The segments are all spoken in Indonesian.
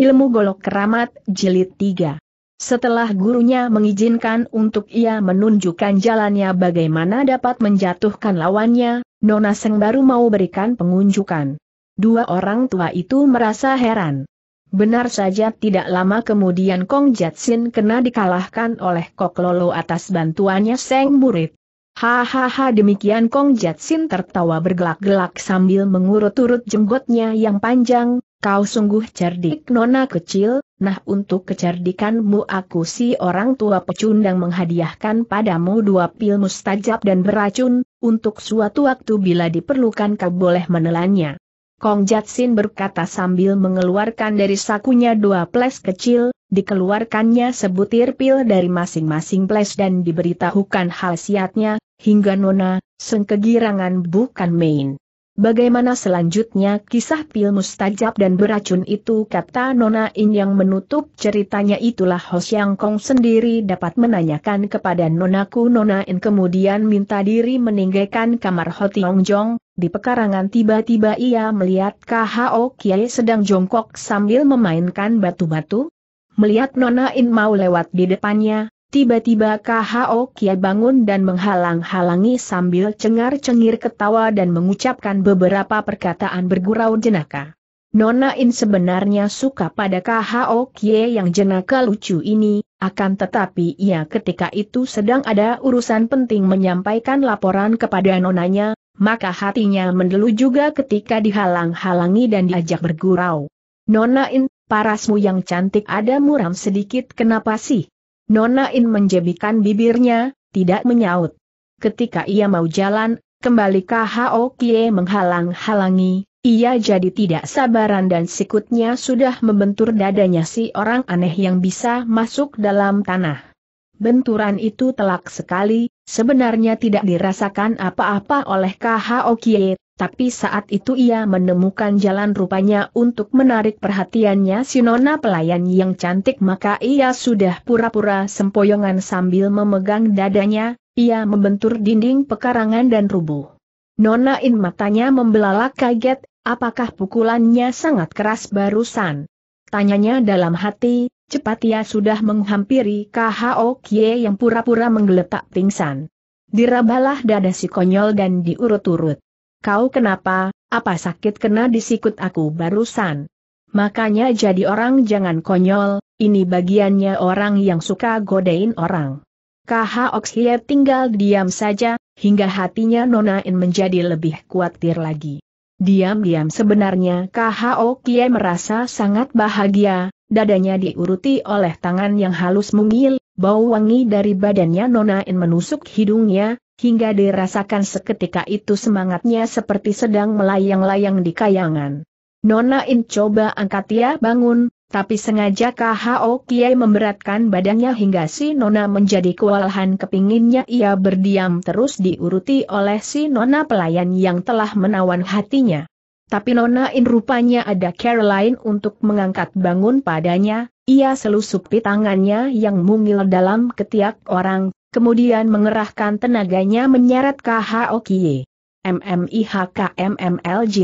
Ilmu Golok Keramat, Jilid 3 Setelah gurunya mengizinkan untuk ia menunjukkan jalannya bagaimana dapat menjatuhkan lawannya, Nona Seng baru mau berikan pengunjukan. Dua orang tua itu merasa heran. Benar saja tidak lama kemudian Kong Jatsin kena dikalahkan oleh Kok Lolo atas bantuannya Seng Murid. Hahaha demikian Kong Jatsin tertawa bergelak-gelak sambil mengurut-urut jenggotnya yang panjang, Kau sungguh cerdik nona kecil, nah untuk kecerdikanmu aku si orang tua pecundang menghadiahkan padamu dua pil mustajab dan beracun, untuk suatu waktu bila diperlukan kau boleh menelannya. Kong Jatsin berkata sambil mengeluarkan dari sakunya dua ples kecil, dikeluarkannya sebutir pil dari masing-masing ples dan diberitahukan hal siatnya hingga nona, sengkegirangan bukan main. Bagaimana selanjutnya kisah pil mustajab dan beracun itu kata Nona In yang menutup ceritanya itulah Hos Siang Kong sendiri dapat menanyakan kepada Nonaku Nona In kemudian minta diri meninggalkan kamar Tiong Jong, di pekarangan tiba-tiba ia melihat KHO Kiai sedang jongkok sambil memainkan batu-batu. Melihat Nona In mau lewat di depannya, Tiba-tiba KHO Kia bangun dan menghalang-halangi sambil cengar-cengir ketawa dan mengucapkan beberapa perkataan bergurau jenaka. Nona In sebenarnya suka pada KHO Kie yang jenaka lucu ini, akan tetapi ia ketika itu sedang ada urusan penting menyampaikan laporan kepada nonanya, maka hatinya mendelu juga ketika dihalang-halangi dan diajak bergurau. Nona In, parasmu yang cantik ada muram sedikit kenapa sih? Nona In menjebikan bibirnya, tidak menyaut. Ketika ia mau jalan, kembali KHO Kie menghalang-halangi, ia jadi tidak sabaran dan sikutnya sudah membentur dadanya si orang aneh yang bisa masuk dalam tanah. Benturan itu telak sekali, sebenarnya tidak dirasakan apa-apa oleh KHO Kie, tapi saat itu ia menemukan jalan rupanya untuk menarik perhatiannya si nona pelayan yang cantik maka ia sudah pura-pura sempoyongan sambil memegang dadanya, ia membentur dinding pekarangan dan rubuh. Nona In matanya membelalak kaget, apakah pukulannya sangat keras barusan? Tanyanya dalam hati, cepat ia sudah menghampiri KHO Kie yang pura-pura menggeletak pingsan. Dirabalah dada si konyol dan diurut-urut. Kau kenapa, apa sakit kena disikut aku barusan? Makanya jadi orang jangan konyol, ini bagiannya orang yang suka godain orang. KH Oxhie tinggal diam saja, hingga hatinya Nona menjadi lebih khawatir lagi. Diam-diam sebenarnya KH Oxhie merasa sangat bahagia, dadanya diuruti oleh tangan yang halus mungil, bau wangi dari badannya Nona menusuk hidungnya, hingga dirasakan seketika itu semangatnya seperti sedang melayang-layang di kayangan. Nona In coba angkat ia ya, bangun, tapi sengaja KHO Kiai memberatkan badannya hingga si Nona menjadi kewalahan kepinginnya ia berdiam terus diuruti oleh si Nona pelayan yang telah menawan hatinya. Tapi Nona In rupanya ada Caroline untuk mengangkat bangun padanya, ia selusupi tangannya yang mungil dalam ketiak orang, kemudian mengerahkan tenaganya menyeret KHOKY. MMIHKMMLJ.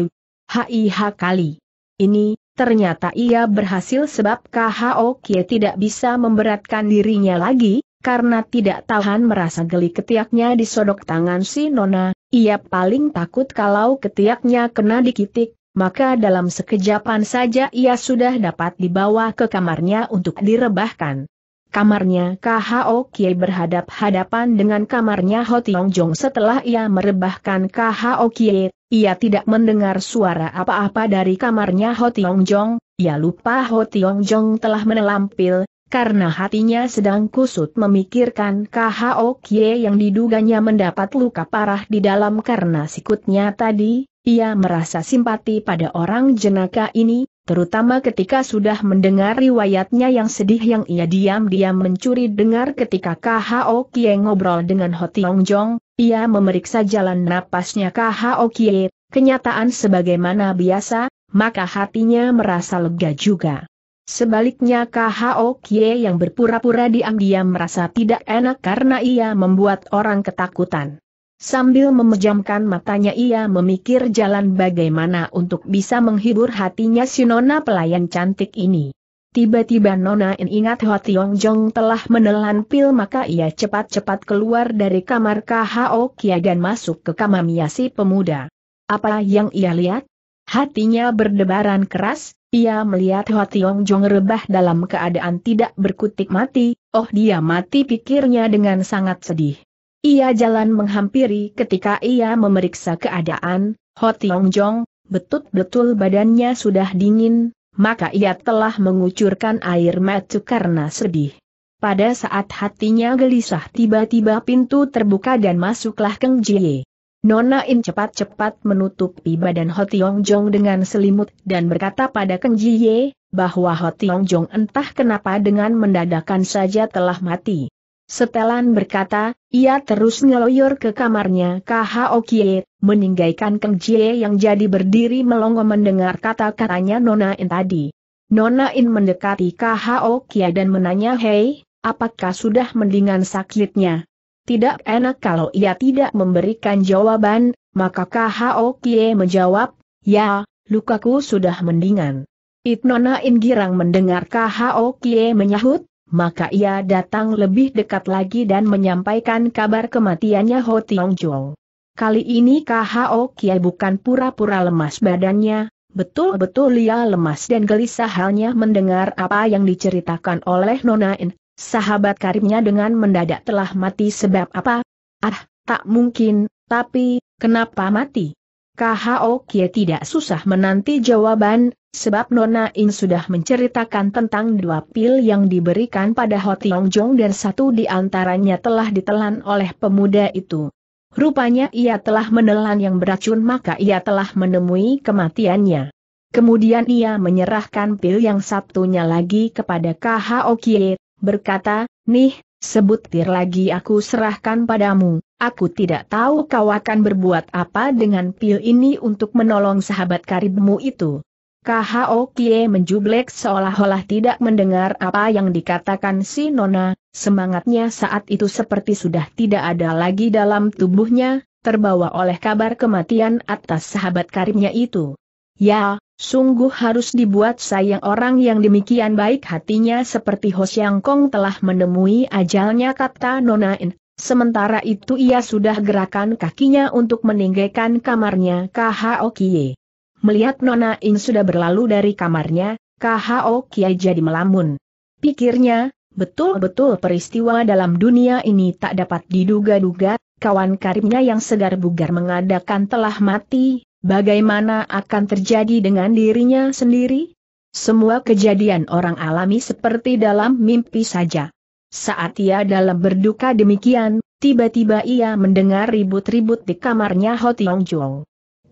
HIH kali. Ini, ternyata ia berhasil sebab KHOKY tidak bisa memberatkan dirinya lagi, karena tidak tahan merasa geli ketiaknya disodok tangan si Nona, ia paling takut kalau ketiaknya kena dikitik, maka dalam sekejapan saja ia sudah dapat dibawa ke kamarnya untuk direbahkan. Kamarnya KHO Kie berhadap-hadapan dengan kamarnya Ho Tiong Jong setelah ia merebahkan KHO Kie, ia tidak mendengar suara apa-apa dari kamarnya Ho Tiong Jong, ia lupa Ho Tiong Jong telah menelampil, karena hatinya sedang kusut memikirkan KHO Kie yang diduganya mendapat luka parah di dalam karena sikutnya tadi, ia merasa simpati pada orang jenaka ini, terutama ketika sudah mendengar riwayatnya yang sedih yang ia diam-diam mencuri dengar ketika KHO Kie ngobrol dengan Ho Tiong Jong, ia memeriksa jalan napasnya KHO Kie, kenyataan sebagaimana biasa, maka hatinya merasa lega juga. Sebaliknya KHO Kie yang berpura-pura diam-diam merasa tidak enak karena ia membuat orang ketakutan. Sambil memejamkan matanya ia memikir jalan bagaimana untuk bisa menghibur hatinya si nona pelayan cantik ini. Tiba-tiba Nona ingat Ho Tiong Jong telah menelan pil maka ia cepat-cepat keluar dari kamar KHO Kia dan masuk ke kamar si pemuda. Apa yang ia lihat? Hatinya berdebaran keras, ia melihat Ho Tiong Jong rebah dalam keadaan tidak berkutik mati, oh dia mati pikirnya dengan sangat sedih. Ia jalan menghampiri ketika ia memeriksa keadaan, Ho Tiong Jong, betul-betul badannya sudah dingin, maka ia telah mengucurkan air mata karena sedih. Pada saat hatinya gelisah tiba-tiba pintu terbuka dan masuklah Keng Jie. Nona In cepat-cepat menutupi badan Ho Tiong Jong dengan selimut dan berkata pada Keng Jie, bahwa Ho Tiong Jong entah kenapa dengan mendadakan saja telah mati. Setelan berkata, ia terus ngeloyor ke kamarnya KHO Kie, meninggalkan Keng Jie yang jadi berdiri melongo mendengar kata-katanya Nona In tadi. Nona In mendekati KHO Kie dan menanya Hei, apakah sudah mendingan sakitnya? Tidak enak kalau ia tidak memberikan jawaban, maka KHO Kie menjawab, Ya, lukaku sudah mendingan. It Nona In girang mendengar KHO Kie menyahut, maka ia datang lebih dekat lagi dan menyampaikan kabar kematiannya Ho Tiong Joo. Kali ini KHO Kiai bukan pura-pura lemas badannya, betul-betul ia lemas dan gelisah halnya mendengar apa yang diceritakan oleh Nona In, sahabat karibnya dengan mendadak telah mati sebab apa? Ah, tak mungkin, tapi, kenapa mati? KHO Kie tidak susah menanti jawaban, sebab Nona In sudah menceritakan tentang dua pil yang diberikan pada Ho Tiong Jong dan satu di antaranya telah ditelan oleh pemuda itu. Rupanya ia telah menelan yang beracun maka ia telah menemui kematiannya. Kemudian ia menyerahkan pil yang satunya lagi kepada KHO Kie, berkata, Nih, sebutir lagi aku serahkan padamu. Aku tidak tahu kau akan berbuat apa dengan pil ini untuk menolong sahabat karibmu itu. KHO Kie menjublek seolah-olah tidak mendengar apa yang dikatakan si Nona, semangatnya saat itu seperti sudah tidak ada lagi dalam tubuhnya, terbawa oleh kabar kematian atas sahabat karibnya itu. Ya, sungguh harus dibuat sayang orang yang demikian baik hatinya seperti Ho Kong telah menemui ajalnya kata Nona In. Sementara itu ia sudah gerakan kakinya untuk meninggalkan kamarnya KHO Kie. Melihat Nona In sudah berlalu dari kamarnya, KHO Kie jadi melamun. Pikirnya, betul-betul peristiwa dalam dunia ini tak dapat diduga-duga, kawan karibnya yang segar bugar mengadakan telah mati, bagaimana akan terjadi dengan dirinya sendiri? Semua kejadian orang alami seperti dalam mimpi saja. Saat ia dalam berduka demikian, tiba-tiba ia mendengar ribut-ribut di kamarnya Ho Tiong Jong.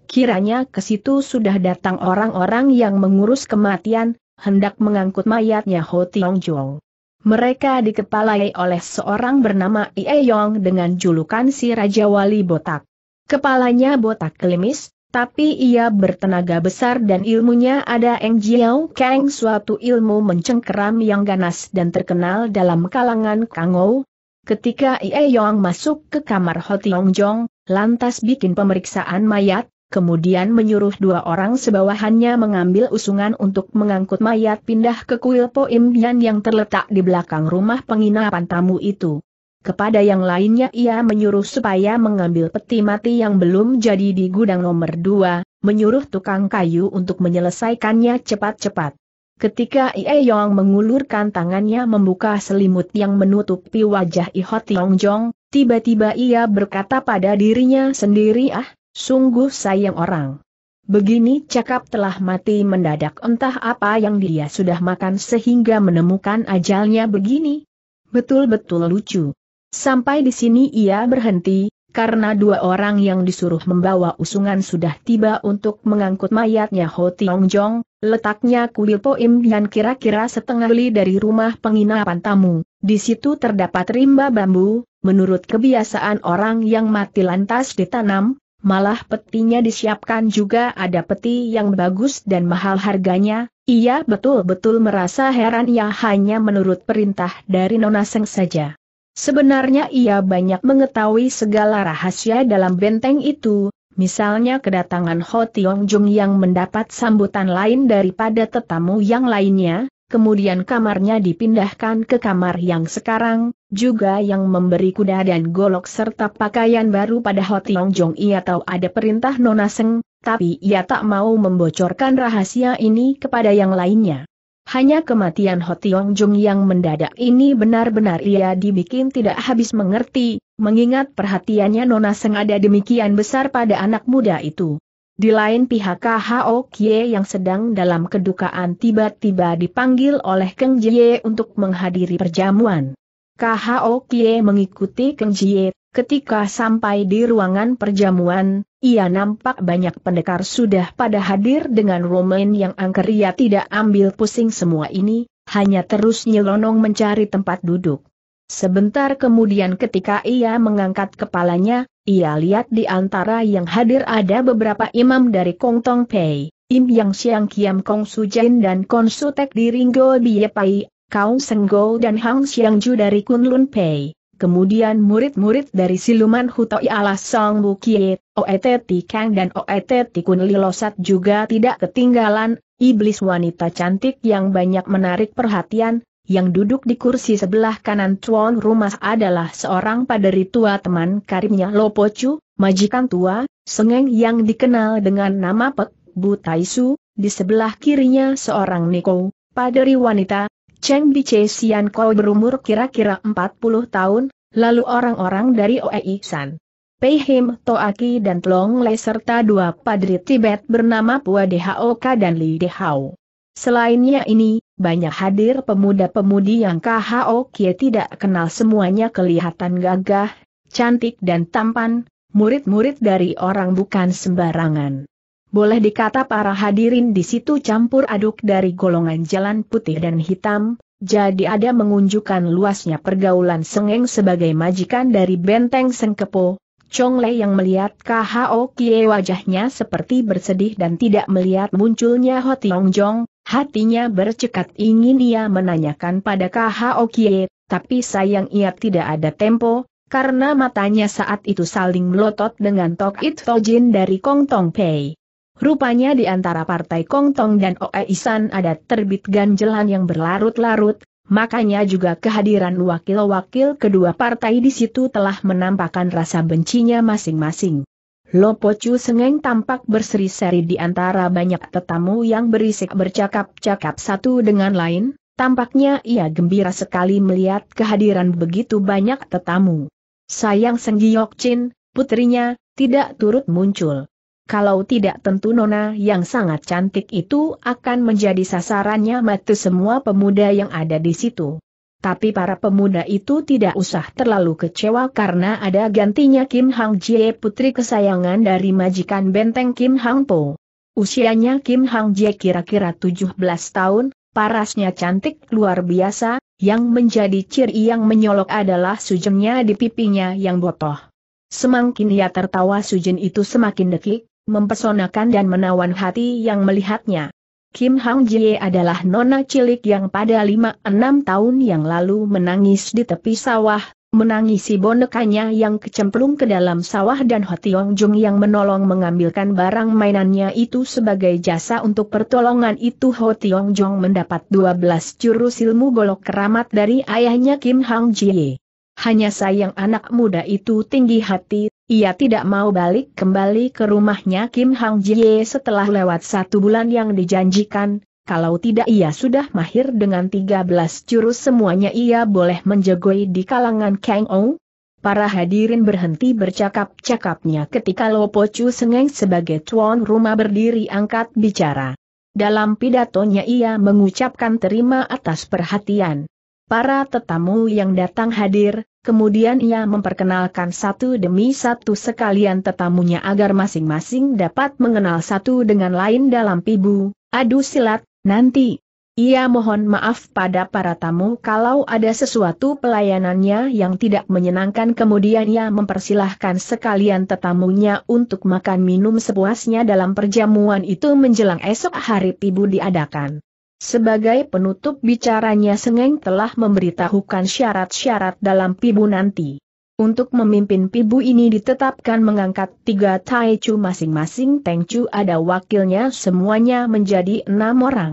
Kiranya ke situ sudah datang orang-orang yang mengurus kematian, hendak mengangkut mayatnya Ho Tiong Jong. Mereka dikepalai oleh seorang bernama Ie Yong dengan julukan si Raja Wali Botak. Kepalanya botak kelimis, tapi ia bertenaga besar dan ilmunya ada Eng Jiao Kang suatu ilmu mencengkeram yang ganas dan terkenal dalam kalangan Kangou. Ketika Ie Yong masuk ke kamar Ho Tiong Jong, lantas bikin pemeriksaan mayat, kemudian menyuruh dua orang sebawahannya mengambil usungan untuk mengangkut mayat pindah ke kuil Poimian yang terletak di belakang rumah penginapan tamu itu. Kepada yang lainnya ia menyuruh supaya mengambil peti mati yang belum jadi di gudang nomor dua, menyuruh tukang kayu untuk menyelesaikannya cepat-cepat. Ketika Ie Yong mengulurkan tangannya membuka selimut yang menutupi wajah iho Yong Jong, tiba-tiba ia berkata pada dirinya sendiri ah, sungguh sayang orang. Begini cakap telah mati mendadak entah apa yang dia sudah makan sehingga menemukan ajalnya begini. Betul-betul lucu. Sampai di sini ia berhenti, karena dua orang yang disuruh membawa usungan sudah tiba untuk mengangkut mayatnya Ho Tiong Jong, letaknya kuil Poim yang kira-kira setengah li dari rumah penginapan tamu. Di situ terdapat rimba bambu, menurut kebiasaan orang yang mati lantas ditanam, malah petinya disiapkan juga ada peti yang bagus dan mahal harganya, ia betul-betul merasa heran ya hanya menurut perintah dari Nona Seng saja. Sebenarnya ia banyak mengetahui segala rahasia dalam benteng itu, misalnya kedatangan Ho Tiong Jung yang mendapat sambutan lain daripada tetamu yang lainnya, kemudian kamarnya dipindahkan ke kamar yang sekarang, juga yang memberi kuda dan golok serta pakaian baru pada Ho Tiong Jung ia tahu ada perintah Nona tapi ia tak mau membocorkan rahasia ini kepada yang lainnya. Hanya kematian Hotiong Jung yang mendadak ini benar-benar ia dibikin tidak habis mengerti, mengingat perhatiannya Nona ada demikian besar pada anak muda itu. Di lain pihak KHO Kie yang sedang dalam kedukaan tiba-tiba dipanggil oleh Keng Jie untuk menghadiri perjamuan. KHO Kie mengikuti Keng Jie Ketika sampai di ruangan perjamuan, ia nampak banyak pendekar sudah pada hadir dengan Roman yang angker ia tidak ambil pusing semua ini, hanya terus nyelonong mencari tempat duduk. Sebentar kemudian ketika ia mengangkat kepalanya, ia lihat di antara yang hadir ada beberapa imam dari Kong Tong Pei, Im Yang Siang Kiam Kong Su Jin dan Su Sutek di Ringgo Biye Pai, Kau Senggo dan Hang Siang Ju dari Kunlun Pei. Kemudian murid-murid dari siluman Hutoi alas Song Bukie, Oet Kang dan Oet Tikun Lilosat juga tidak ketinggalan, iblis wanita cantik yang banyak menarik perhatian, yang duduk di kursi sebelah kanan tuan rumah adalah seorang paderi tua teman karimnya Lopocu, majikan tua, sengeng yang dikenal dengan nama Pek Bu di sebelah kirinya seorang Niko, paderi wanita, Cheng Bice Sian Koi berumur kira-kira 40 tahun, lalu orang-orang dari Oei San. Pei Him, Toaki dan Tlong Le serta dua padri Tibet bernama Pua Dhok dan Li Dhao. Selainnya ini, banyak hadir pemuda-pemudi yang KHO Kie tidak kenal semuanya kelihatan gagah, cantik dan tampan, murid-murid dari orang bukan sembarangan. Boleh dikata para hadirin di situ campur aduk dari golongan jalan putih dan hitam, jadi ada mengunjukkan luasnya pergaulan Sengeng sebagai majikan dari benteng Sengkepo. Chong Lei yang melihat KHO Kie wajahnya seperti bersedih dan tidak melihat munculnya Ho Tiong Jong, hatinya bercekat ingin ia menanyakan pada KHO Kie, tapi sayang ia tidak ada tempo, karena matanya saat itu saling melotot dengan Tok It Tojin dari Kong Tong Pei. Rupanya di antara partai Kongtong dan Oe Isan ada terbit ganjelan yang berlarut-larut, makanya juga kehadiran wakil-wakil kedua partai di situ telah menampakkan rasa bencinya masing-masing. Chu Sengeng tampak berseri-seri di antara banyak tetamu yang berisik bercakap-cakap satu dengan lain, tampaknya ia gembira sekali melihat kehadiran begitu banyak tetamu. Sayang Senggiok Chin, putrinya, tidak turut muncul kalau tidak tentu Nona yang sangat cantik itu akan menjadi sasarannya mati semua pemuda yang ada di situ. Tapi para pemuda itu tidak usah terlalu kecewa karena ada gantinya Kim Hang Jie putri kesayangan dari majikan benteng Kim Hang Po. Usianya Kim Hang Jie kira-kira 17 tahun, parasnya cantik luar biasa, yang menjadi ciri yang menyolok adalah sujengnya di pipinya yang botoh. Semakin ia tertawa Sujin itu semakin dekik, mempesonakan dan menawan hati yang melihatnya. Kim Hang Jie adalah nona cilik yang pada 5-6 tahun yang lalu menangis di tepi sawah, menangisi bonekanya yang kecemplung ke dalam sawah dan Hotiong Jung yang menolong mengambilkan barang mainannya itu sebagai jasa untuk pertolongan itu Hotiong Jung mendapat 12 jurus ilmu golok keramat dari ayahnya Kim Hang Jie. Hanya sayang anak muda itu tinggi hati, ia tidak mau balik kembali ke rumahnya Kim Hang Jie setelah lewat satu bulan yang dijanjikan, kalau tidak ia sudah mahir dengan 13 jurus semuanya ia boleh menjegoi di kalangan Kang Ou. Para hadirin berhenti bercakap-cakapnya ketika Lopo Chu Sengeng sebagai tuan rumah berdiri angkat bicara. Dalam pidatonya ia mengucapkan terima atas perhatian. Para tetamu yang datang hadir, Kemudian ia memperkenalkan satu demi satu sekalian tetamunya agar masing-masing dapat mengenal satu dengan lain dalam pibu, adu silat, nanti. Ia mohon maaf pada para tamu kalau ada sesuatu pelayanannya yang tidak menyenangkan kemudian ia mempersilahkan sekalian tetamunya untuk makan minum sepuasnya dalam perjamuan itu menjelang esok hari pibu diadakan. Sebagai penutup bicaranya Sengeng telah memberitahukan syarat-syarat dalam pibu nanti. Untuk memimpin pibu ini ditetapkan mengangkat tiga taichu masing-masing tengchu ada wakilnya semuanya menjadi enam orang.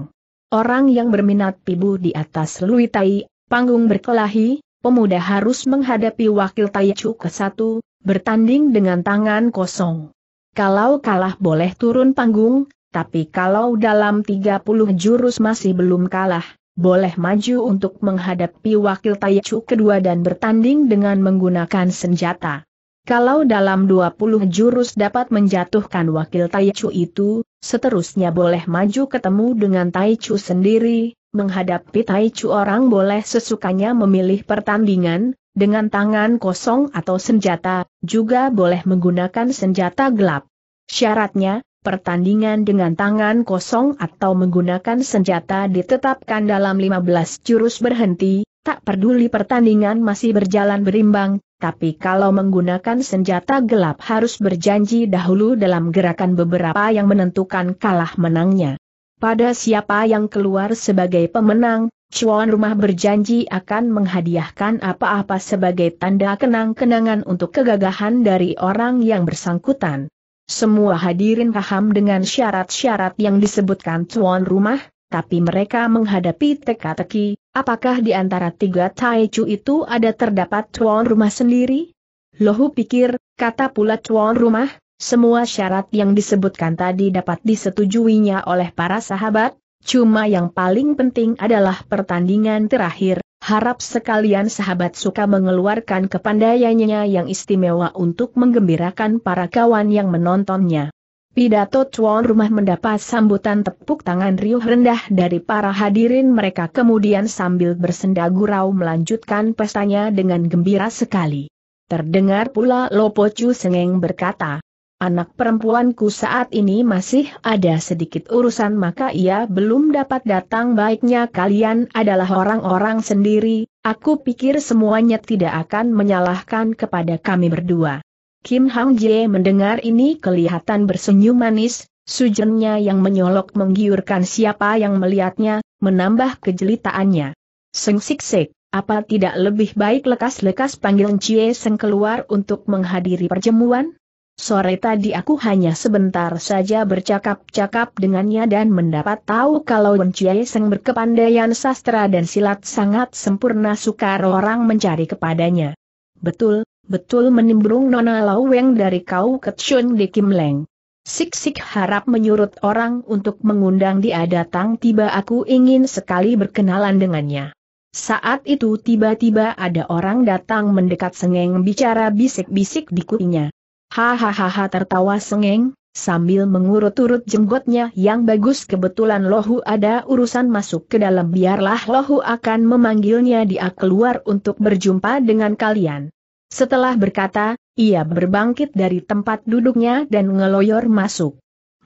Orang yang berminat pibu di atas luitai, panggung berkelahi, pemuda harus menghadapi wakil taichu ke satu, bertanding dengan tangan kosong. Kalau kalah boleh turun panggung, tapi kalau dalam 30 jurus masih belum kalah, boleh maju untuk menghadapi wakil Taichu kedua dan bertanding dengan menggunakan senjata. Kalau dalam 20 jurus dapat menjatuhkan wakil Taichu itu, seterusnya boleh maju ketemu dengan Taichu sendiri, menghadapi Taichu orang boleh sesukanya memilih pertandingan, dengan tangan kosong atau senjata, juga boleh menggunakan senjata gelap. Syaratnya, pertandingan dengan tangan kosong atau menggunakan senjata ditetapkan dalam 15 jurus berhenti, tak peduli pertandingan masih berjalan berimbang, tapi kalau menggunakan senjata gelap harus berjanji dahulu dalam gerakan beberapa yang menentukan kalah menangnya. Pada siapa yang keluar sebagai pemenang, Chuan Rumah berjanji akan menghadiahkan apa-apa sebagai tanda kenang-kenangan untuk kegagahan dari orang yang bersangkutan. Semua hadirin paham dengan syarat-syarat yang disebutkan tuan rumah, tapi mereka menghadapi teka-teki, apakah di antara tiga Taichu itu ada terdapat tuan rumah sendiri? Lohu pikir, kata pula tuan rumah, semua syarat yang disebutkan tadi dapat disetujuinya oleh para sahabat, cuma yang paling penting adalah pertandingan terakhir, Harap sekalian sahabat suka mengeluarkan kepandaiannya yang istimewa untuk menggembirakan para kawan yang menontonnya. Pidato tuan rumah mendapat sambutan tepuk tangan riuh rendah dari para hadirin mereka kemudian sambil bersenda gurau melanjutkan pestanya dengan gembira sekali. Terdengar pula Lopo Sengeng berkata, Anak perempuanku saat ini masih ada sedikit urusan maka ia belum dapat datang baiknya kalian adalah orang-orang sendiri, aku pikir semuanya tidak akan menyalahkan kepada kami berdua. Kim Hang Jie mendengar ini kelihatan bersenyum manis, sujennya yang menyolok menggiurkan siapa yang melihatnya, menambah kejelitaannya. Seng sik sik, apa tidak lebih baik lekas-lekas panggil Cie Seng keluar untuk menghadiri perjemuan? sore tadi aku hanya sebentar saja bercakap-cakap dengannya dan mendapat tahu kalau Wen Chiai Seng berkepandaian sastra dan silat sangat sempurna sukar orang mencari kepadanya. Betul, betul menimbrung Nona Lau Weng dari Kau ke Chun di Kim Leng. Sik-sik harap menyurut orang untuk mengundang dia datang tiba aku ingin sekali berkenalan dengannya. Saat itu tiba-tiba ada orang datang mendekat sengeng bicara bisik-bisik di kupingnya. Hahaha tertawa sengeng, sambil mengurut-urut jenggotnya yang bagus kebetulan Lohu ada urusan masuk ke dalam biarlah Lohu akan memanggilnya dia keluar untuk berjumpa dengan kalian. Setelah berkata, ia berbangkit dari tempat duduknya dan ngeloyor masuk.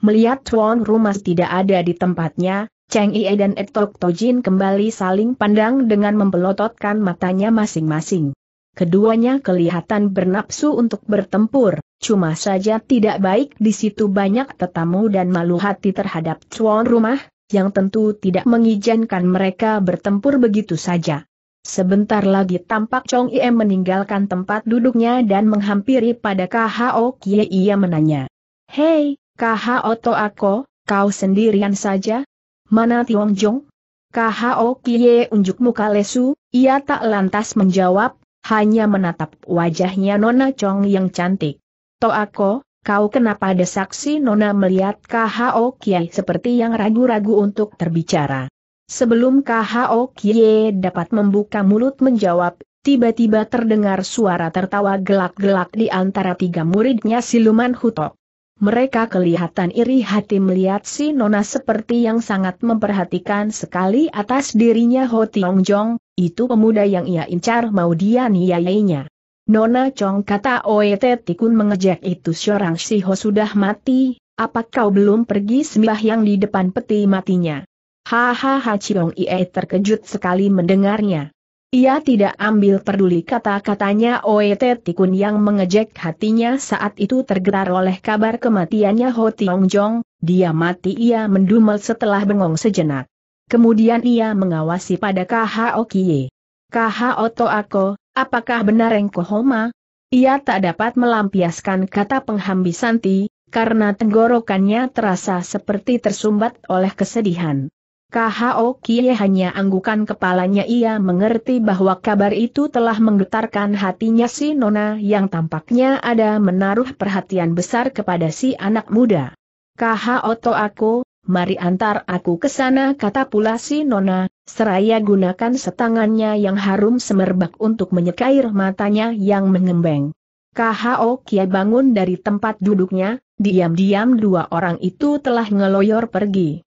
Melihat tuan rumah tidak ada di tempatnya, Cheng Ie dan Etok Tojin kembali saling pandang dengan membelototkan matanya masing-masing. Keduanya kelihatan bernapsu untuk bertempur, cuma saja tidak baik di situ banyak tetamu dan malu hati terhadap tuan rumah, yang tentu tidak mengizinkan mereka bertempur begitu saja. Sebentar lagi tampak Chong Ie meninggalkan tempat duduknya dan menghampiri pada KHO Kie ia menanya. Hei, KHO To Ako, kau sendirian saja? Mana Tiong Jong? KHO Kie unjuk muka lesu, ia tak lantas menjawab, hanya menatap wajahnya Nona Chong yang cantik. Toako, kau kenapa ada saksi? Nona melihat KHO Kie seperti yang ragu-ragu untuk terbicara. Sebelum KHO Kie dapat membuka mulut menjawab, tiba-tiba terdengar suara tertawa gelak-gelak di antara tiga muridnya siluman Huto. Mereka kelihatan iri hati melihat si Nona seperti yang sangat memperhatikan sekali atas dirinya Ho Tiong Jong, itu pemuda yang ia incar mau dia niayainya. Nona Chong kata Oete Tikun mengejek itu seorang Siho sudah mati, apa kau belum pergi sembah yang di depan peti matinya? Hahaha Ciong Ie terkejut sekali mendengarnya. Ia tidak ambil peduli kata-katanya Oete Tikun yang mengejek hatinya saat itu tergetar oleh kabar kematiannya Ho Tiong Jong, dia mati ia mendumel setelah bengong sejenak. Kemudian ia mengawasi pada KHO Kie. KHO Toako, apakah benar Engko Homa? Ia tak dapat melampiaskan kata penghambisan Ti, karena tenggorokannya terasa seperti tersumbat oleh kesedihan. KHO Kie hanya anggukan kepalanya ia mengerti bahwa kabar itu telah menggetarkan hatinya si Nona yang tampaknya ada menaruh perhatian besar kepada si anak muda. KHO Toako, mari antar aku ke sana kata pula si Nona, seraya gunakan setangannya yang harum semerbak untuk menyekair matanya yang mengembeng. KHO Kia bangun dari tempat duduknya, diam-diam dua orang itu telah ngeloyor pergi.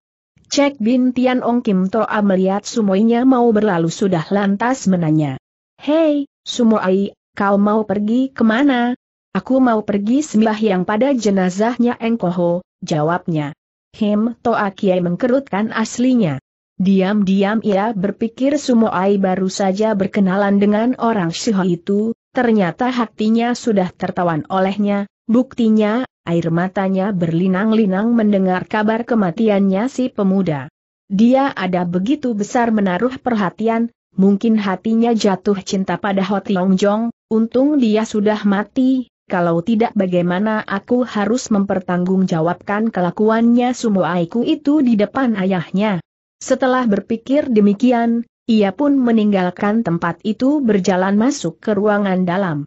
Cek Bin Tian Ong Kim Toa melihat sumoinya mau berlalu sudah lantas menanya. Hei, sumoai, kau mau pergi kemana? Aku mau pergi yang pada jenazahnya Engkoho, jawabnya. Him Toa Kiai mengkerutkan aslinya. Diam-diam ia berpikir Sumoai baru saja berkenalan dengan orang Shiho itu, ternyata hatinya sudah tertawan olehnya, buktinya, air matanya berlinang-linang mendengar kabar kematiannya si pemuda. Dia ada begitu besar menaruh perhatian, mungkin hatinya jatuh cinta pada Ho Tiong Jong, untung dia sudah mati, kalau tidak bagaimana aku harus mempertanggungjawabkan kelakuannya sumo aiku itu di depan ayahnya. Setelah berpikir demikian, ia pun meninggalkan tempat itu berjalan masuk ke ruangan dalam.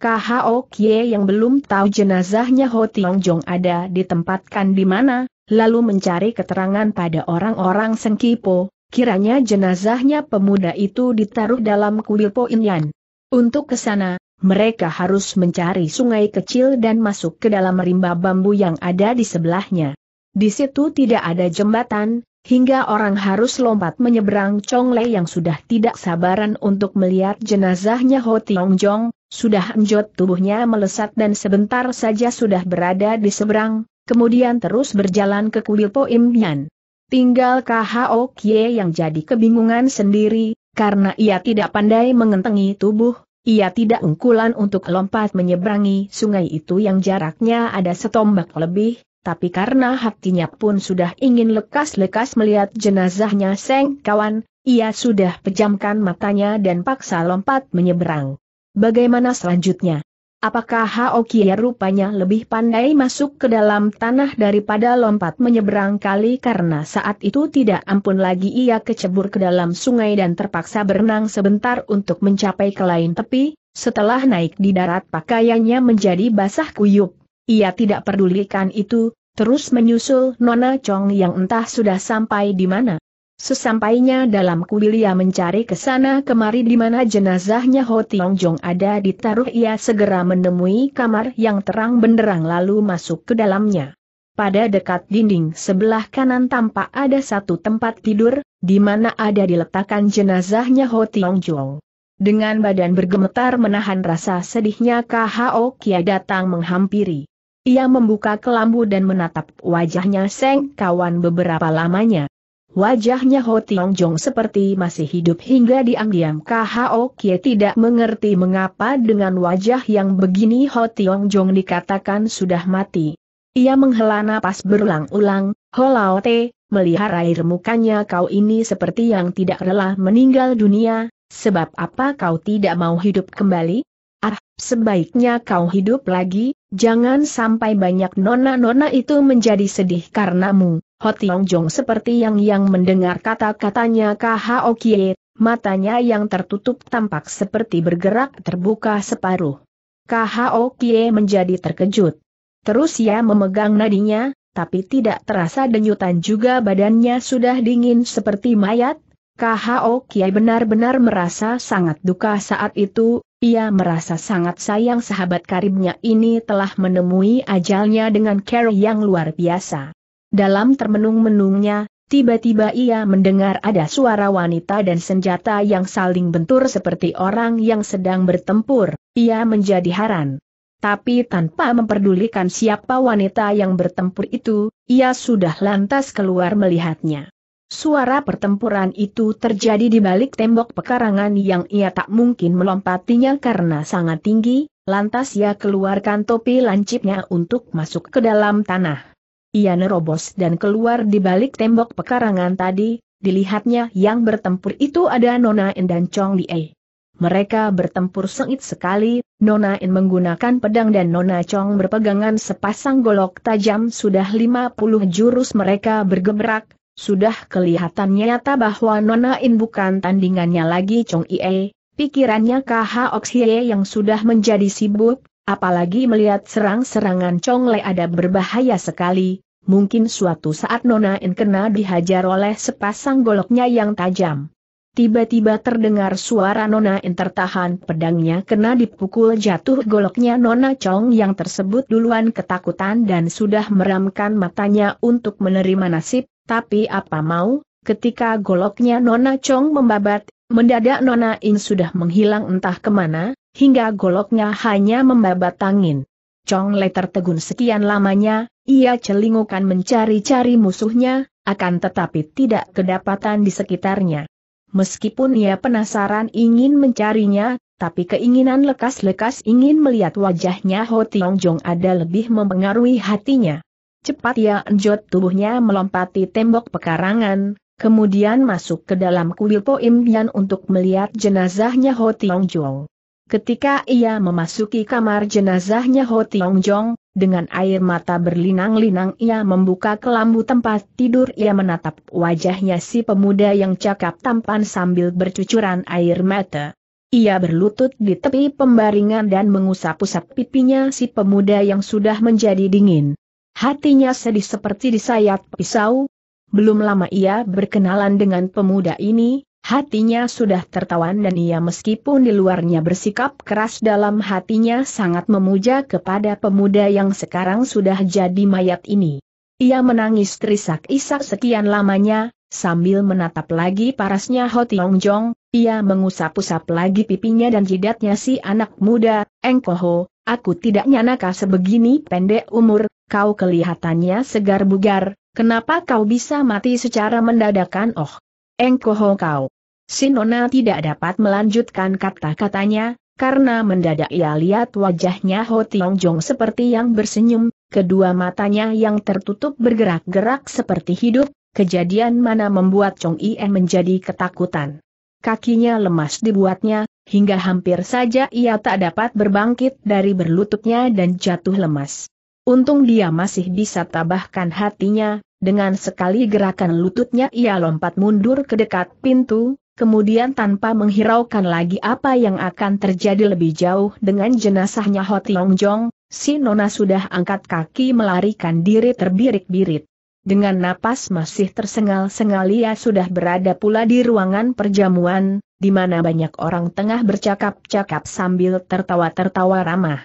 KHO Kie yang belum tahu jenazahnya Ho Tiong Jong ada ditempatkan di mana, lalu mencari keterangan pada orang-orang Sengkipo, kiranya jenazahnya pemuda itu ditaruh dalam kuil Po Inyan Untuk ke sana, mereka harus mencari sungai kecil dan masuk ke dalam rimba bambu yang ada di sebelahnya. Di situ tidak ada jembatan, hingga orang harus lompat menyeberang Chongle yang sudah tidak sabaran untuk melihat jenazahnya Ho Tiong Jong, sudah enjot tubuhnya melesat dan sebentar saja sudah berada di seberang, kemudian terus berjalan ke kuil Po Im Yan. Tinggal KHO Kie yang jadi kebingungan sendiri, karena ia tidak pandai mengentengi tubuh, ia tidak engkulan untuk lompat menyeberangi sungai itu yang jaraknya ada setombak lebih, tapi karena hatinya pun sudah ingin lekas-lekas melihat jenazahnya Seng kawan, ia sudah pejamkan matanya dan paksa lompat menyeberang. Bagaimana selanjutnya? Apakah Hao Kie rupanya lebih pandai masuk ke dalam tanah daripada lompat menyeberang kali karena saat itu tidak ampun lagi ia kecebur ke dalam sungai dan terpaksa berenang sebentar untuk mencapai ke lain tepi, setelah naik di darat pakaiannya menjadi basah kuyup. Ia tidak pedulikan itu, terus menyusul Nona Chong yang entah sudah sampai di mana. Sesampainya dalam kuil ia mencari ke sana kemari di mana jenazahnya Ho Tiong Jong ada ditaruh ia segera menemui kamar yang terang benderang lalu masuk ke dalamnya. Pada dekat dinding sebelah kanan tampak ada satu tempat tidur, di mana ada diletakkan jenazahnya Ho Tiong Jong. Dengan badan bergemetar menahan rasa sedihnya KHO Kia datang menghampiri. Ia membuka kelambu dan menatap wajahnya Seng kawan beberapa lamanya. Wajahnya Ho Tiong Jong seperti masih hidup hingga diam-diam KHO Kie tidak mengerti mengapa dengan wajah yang begini Ho Tiong Jong dikatakan sudah mati. Ia menghela napas berulang-ulang, Ho Lao Te, melihara air mukanya kau ini seperti yang tidak rela meninggal dunia, sebab apa kau tidak mau hidup kembali? Ah, sebaiknya kau hidup lagi, jangan sampai banyak nona-nona itu menjadi sedih karenamu. Hoti Longjong Jong seperti yang yang mendengar kata-katanya Kho Kie, matanya yang tertutup tampak seperti bergerak terbuka separuh. Kho Kie menjadi terkejut. Terus ia memegang nadinya, tapi tidak terasa denyutan juga badannya sudah dingin seperti mayat. Kho Kie benar-benar merasa sangat duka saat itu, ia merasa sangat sayang sahabat karibnya ini telah menemui ajalnya dengan cara yang luar biasa. Dalam termenung-menungnya, tiba-tiba ia mendengar ada suara wanita dan senjata yang saling bentur seperti orang yang sedang bertempur. Ia menjadi haran. Tapi tanpa memperdulikan siapa wanita yang bertempur itu, ia sudah lantas keluar melihatnya. Suara pertempuran itu terjadi di balik tembok pekarangan yang ia tak mungkin melompatinya karena sangat tinggi, lantas ia keluarkan topi lancipnya untuk masuk ke dalam tanah. Ia nerobos dan keluar di balik tembok pekarangan tadi, dilihatnya yang bertempur itu ada Nona In dan Chong Li Mereka bertempur sengit sekali, Nona In menggunakan pedang dan Nona Chong berpegangan sepasang golok tajam sudah 50 jurus mereka bergemerak, sudah kelihatan nyata bahwa Nona In bukan tandingannya lagi Chong Ie, pikirannya KH Oxie yang sudah menjadi sibuk, apalagi melihat serang-serangan Chongle ada berbahaya sekali, mungkin suatu saat Nona In kena dihajar oleh sepasang goloknya yang tajam. Tiba-tiba terdengar suara Nona In tertahan pedangnya kena dipukul jatuh goloknya Nona Chong yang tersebut duluan ketakutan dan sudah meramkan matanya untuk menerima nasib, tapi apa mau, ketika goloknya Nona Chong membabat, mendadak Nona In sudah menghilang entah kemana, hingga goloknya hanya membabat angin. Chong Le tertegun sekian lamanya, ia celingukan mencari-cari musuhnya, akan tetapi tidak kedapatan di sekitarnya. Meskipun ia penasaran ingin mencarinya, tapi keinginan lekas-lekas ingin melihat wajahnya Ho Tiong Jong ada lebih mempengaruhi hatinya. Cepat ia enjot tubuhnya melompati tembok pekarangan, kemudian masuk ke dalam kuil Im Yan untuk melihat jenazahnya Ho Tiong Jong. Ketika ia memasuki kamar jenazahnya Ho Tiong Jong, dengan air mata berlinang-linang ia membuka kelambu tempat tidur ia menatap wajahnya si pemuda yang cakap tampan sambil bercucuran air mata. Ia berlutut di tepi pembaringan dan mengusap-usap pipinya si pemuda yang sudah menjadi dingin. Hatinya sedih seperti disayat pisau. Belum lama ia berkenalan dengan pemuda ini, Hatinya sudah tertawan dan ia meskipun di luarnya bersikap keras dalam hatinya sangat memuja kepada pemuda yang sekarang sudah jadi mayat ini. Ia menangis terisak-isak sekian lamanya, sambil menatap lagi parasnya Ho Tiong Jong, ia mengusap-usap lagi pipinya dan jidatnya si anak muda, Engkoho, aku tidak nyanaka sebegini pendek umur, kau kelihatannya segar bugar, kenapa kau bisa mati secara mendadakan oh? Engkoho kau. Sinona tidak dapat melanjutkan kata-katanya, karena mendadak ia lihat wajahnya Ho Tiong Jong seperti yang bersenyum, kedua matanya yang tertutup bergerak-gerak seperti hidup, kejadian mana membuat Chong Ie menjadi ketakutan. Kakinya lemas dibuatnya, hingga hampir saja ia tak dapat berbangkit dari berlututnya dan jatuh lemas. Untung dia masih bisa tabahkan hatinya, dengan sekali gerakan lututnya ia lompat mundur ke dekat pintu, kemudian tanpa menghiraukan lagi apa yang akan terjadi lebih jauh dengan jenazahnya Ho Tiong Jong, si Nona sudah angkat kaki melarikan diri terbirik-birit. Dengan napas masih tersengal-sengal ia sudah berada pula di ruangan perjamuan, di mana banyak orang tengah bercakap-cakap sambil tertawa-tertawa ramah.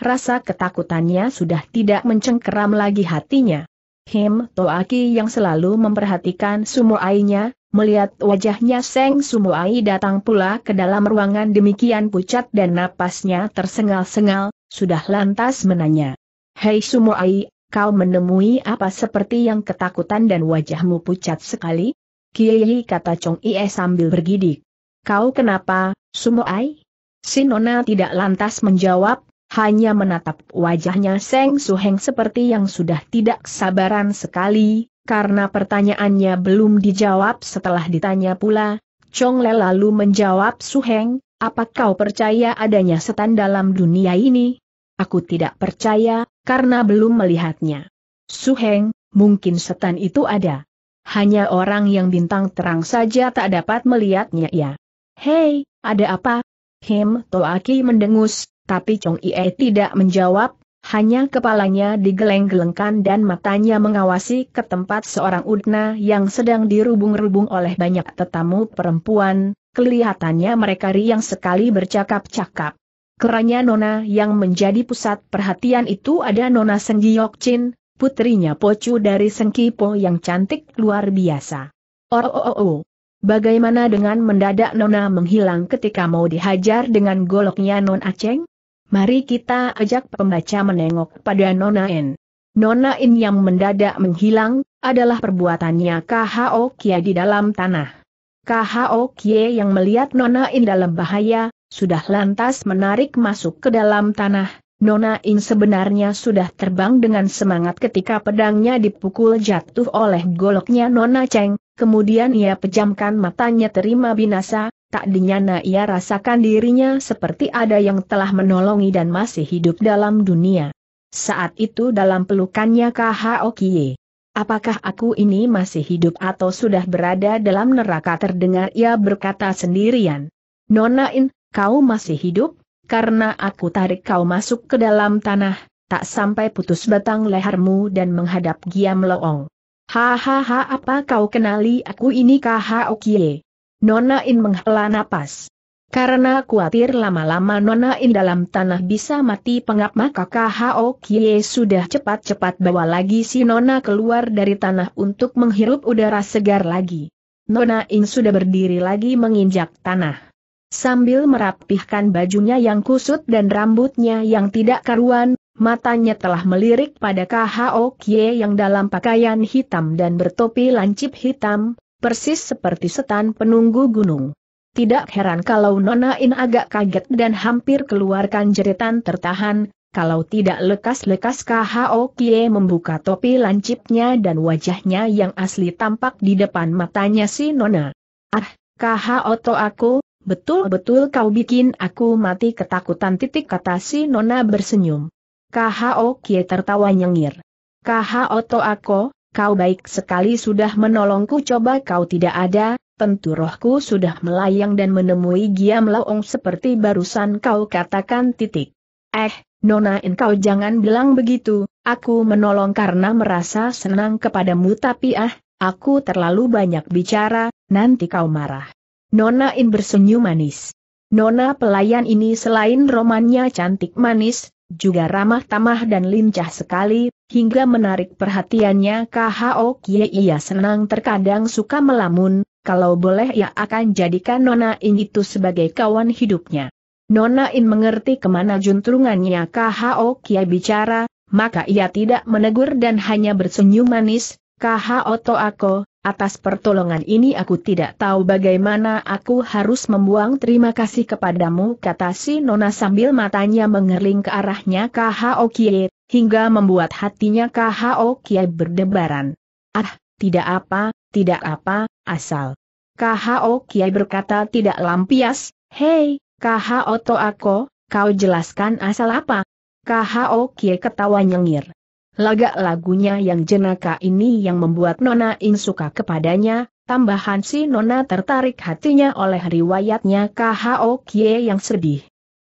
Rasa ketakutannya sudah tidak mencengkeram lagi hatinya. Him Toaki yang selalu memperhatikan Ainya, melihat wajahnya Seng Ai datang pula ke dalam ruangan demikian pucat dan napasnya tersengal-sengal, sudah lantas menanya. Hei Sumoai, kau menemui apa seperti yang ketakutan dan wajahmu pucat sekali? Kiyi kata Chong Ie sambil bergidik. Kau kenapa, Sumoai? Sinona tidak lantas menjawab, hanya menatap wajahnya Seng Suheng seperti yang sudah tidak sabaran sekali, karena pertanyaannya belum dijawab setelah ditanya pula, Chong Le lalu menjawab Suheng, apa kau percaya adanya setan dalam dunia ini? Aku tidak percaya, karena belum melihatnya. Suheng, mungkin setan itu ada. Hanya orang yang bintang terang saja tak dapat melihatnya ya. Hei, ada apa? Him Toaki mendengus, tapi Chong Ie tidak menjawab, hanya kepalanya digeleng-gelengkan dan matanya mengawasi ke tempat seorang udna yang sedang dirubung-rubung oleh banyak tetamu perempuan, kelihatannya mereka riang sekali bercakap-cakap. Keranya Nona yang menjadi pusat perhatian itu ada Nona Seng Chin, putrinya Pocu dari Sengkipo yang cantik luar biasa. Oh, oh, oh, oh. Bagaimana dengan mendadak Nona menghilang ketika mau dihajar dengan goloknya Non Aceng? Mari kita ajak pembaca menengok pada Nona N. Nona In yang mendadak menghilang, adalah perbuatannya KHO Kie di dalam tanah. KHO Kie yang melihat Nona In dalam bahaya, sudah lantas menarik masuk ke dalam tanah. Nona In sebenarnya sudah terbang dengan semangat ketika pedangnya dipukul jatuh oleh goloknya Nona Cheng, kemudian ia pejamkan matanya terima binasa, Tak dinyana ia rasakan dirinya seperti ada yang telah menolongi dan masih hidup dalam dunia. Saat itu dalam pelukannya KHO Kie. Apakah aku ini masih hidup atau sudah berada dalam neraka terdengar ia berkata sendirian. Nonain, kau masih hidup? Karena aku tarik kau masuk ke dalam tanah, tak sampai putus batang lehermu dan menghadap Giam Loong. Hahaha apa kau kenali aku ini KHO Kie? Nona In menghela napas. Karena khawatir lama-lama Nona In dalam tanah bisa mati pengap maka KHO Kie sudah cepat-cepat bawa lagi si Nona keluar dari tanah untuk menghirup udara segar lagi. Nona In sudah berdiri lagi menginjak tanah. Sambil merapihkan bajunya yang kusut dan rambutnya yang tidak karuan, matanya telah melirik pada KHO Kie yang dalam pakaian hitam dan bertopi lancip hitam, persis seperti setan penunggu gunung. Tidak heran kalau Nona In agak kaget dan hampir keluarkan jeritan tertahan, kalau tidak lekas-lekas KHO Kie membuka topi lancipnya dan wajahnya yang asli tampak di depan matanya si Nona. Ah, KHO to aku, betul-betul kau bikin aku mati ketakutan titik kata si Nona bersenyum. KHO Kie tertawa nyengir. KHO to aku, kau baik sekali sudah menolongku coba kau tidak ada, tentu rohku sudah melayang dan menemui Giam Laong seperti barusan kau katakan titik. Eh, Nona engkau jangan bilang begitu, aku menolong karena merasa senang kepadamu tapi ah, aku terlalu banyak bicara, nanti kau marah. Nona In bersenyum manis. Nona pelayan ini selain romannya cantik manis, juga ramah tamah dan lincah sekali, hingga menarik perhatiannya KHO Kie ia senang terkadang suka melamun, kalau boleh ia akan jadikan Nona In itu sebagai kawan hidupnya. Nona In mengerti kemana juntrungannya KHO Kie bicara, maka ia tidak menegur dan hanya bersenyum manis, KHO Toako, atas pertolongan ini aku tidak tahu bagaimana aku harus membuang terima kasih kepadamu kata si Nona sambil matanya mengerling ke arahnya KHO Kie hingga membuat hatinya KHO Kiai berdebaran. Ah, tidak apa, tidak apa, asal. KHO Kiai berkata tidak lampias, hei, KHO toako, kau jelaskan asal apa? KHO Kiai ketawa nyengir. Lagak lagunya yang jenaka ini yang membuat Nona Ing suka kepadanya, tambahan si Nona tertarik hatinya oleh riwayatnya KHO kiai yang sedih.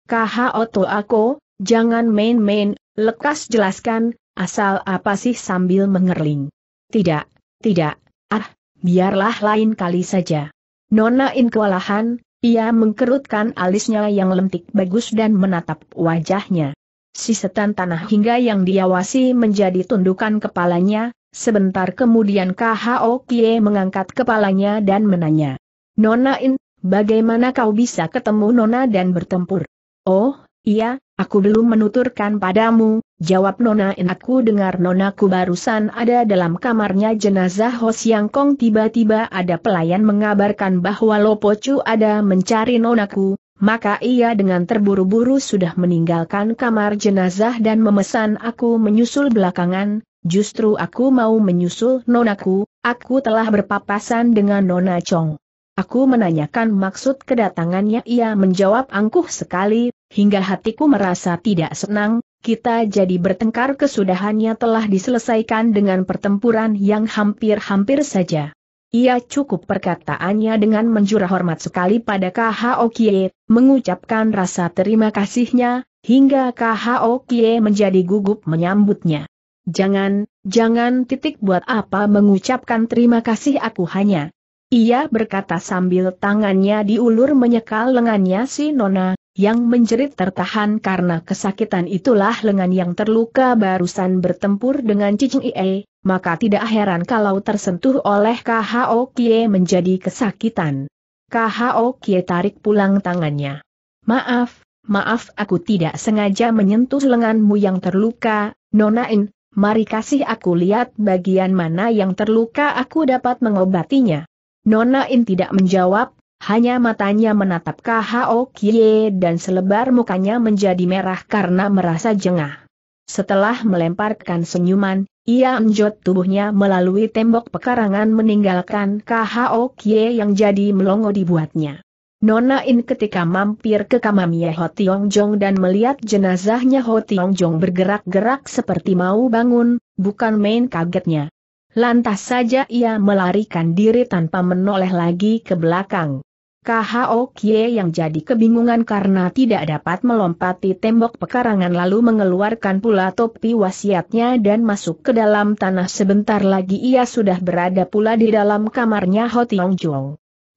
KHO toako, jangan main-main, Lekas jelaskan, asal apa sih sambil mengerling. Tidak, tidak, ah, biarlah lain kali saja. Nona In kewalahan, ia mengkerutkan alisnya yang lentik bagus dan menatap wajahnya. Si setan tanah hingga yang diawasi menjadi tundukan kepalanya, sebentar kemudian KHO Kie mengangkat kepalanya dan menanya. Nona In, bagaimana kau bisa ketemu Nona dan bertempur? Oh, Iya, aku belum menuturkan padamu, jawab Nona In. Aku dengar Nonaku barusan ada dalam kamarnya jenazah Ho Siang Kong tiba-tiba ada pelayan mengabarkan bahwa Lopocu ada mencari Nonaku, maka ia dengan terburu-buru sudah meninggalkan kamar jenazah dan memesan aku menyusul belakangan, justru aku mau menyusul nonaku, aku telah berpapasan dengan nona Chong. Aku menanyakan maksud kedatangannya ia menjawab angkuh sekali, hingga hatiku merasa tidak senang, kita jadi bertengkar kesudahannya telah diselesaikan dengan pertempuran yang hampir-hampir saja. Ia cukup perkataannya dengan menjurah hormat sekali pada KHO Kie, mengucapkan rasa terima kasihnya, hingga KHO Kie menjadi gugup menyambutnya. Jangan, jangan titik buat apa mengucapkan terima kasih aku hanya ia berkata sambil tangannya diulur menyekal lengannya si Nona, yang menjerit tertahan karena kesakitan itulah lengan yang terluka barusan bertempur dengan Cicing Ie, maka tidak heran kalau tersentuh oleh KHO Kie menjadi kesakitan. KHO Kie tarik pulang tangannya. Maaf, maaf aku tidak sengaja menyentuh lenganmu yang terluka, Nona In, mari kasih aku lihat bagian mana yang terluka aku dapat mengobatinya. Nona In tidak menjawab, hanya matanya menatap Khao Kie dan selebar mukanya menjadi merah karena merasa jengah. Setelah melemparkan senyuman, ia menjot tubuhnya melalui tembok pekarangan meninggalkan Khao Kie yang jadi melongo dibuatnya. Nona In ketika mampir ke kamarnya Ho Tiong Jong dan melihat jenazahnya Ho Tiong Jong bergerak-gerak seperti mau bangun, bukan main kagetnya. Lantas saja ia melarikan diri tanpa menoleh lagi ke belakang. KHO yang jadi kebingungan karena tidak dapat melompati tembok pekarangan lalu mengeluarkan pula topi wasiatnya dan masuk ke dalam tanah sebentar lagi ia sudah berada pula di dalam kamarnya Ho Tiong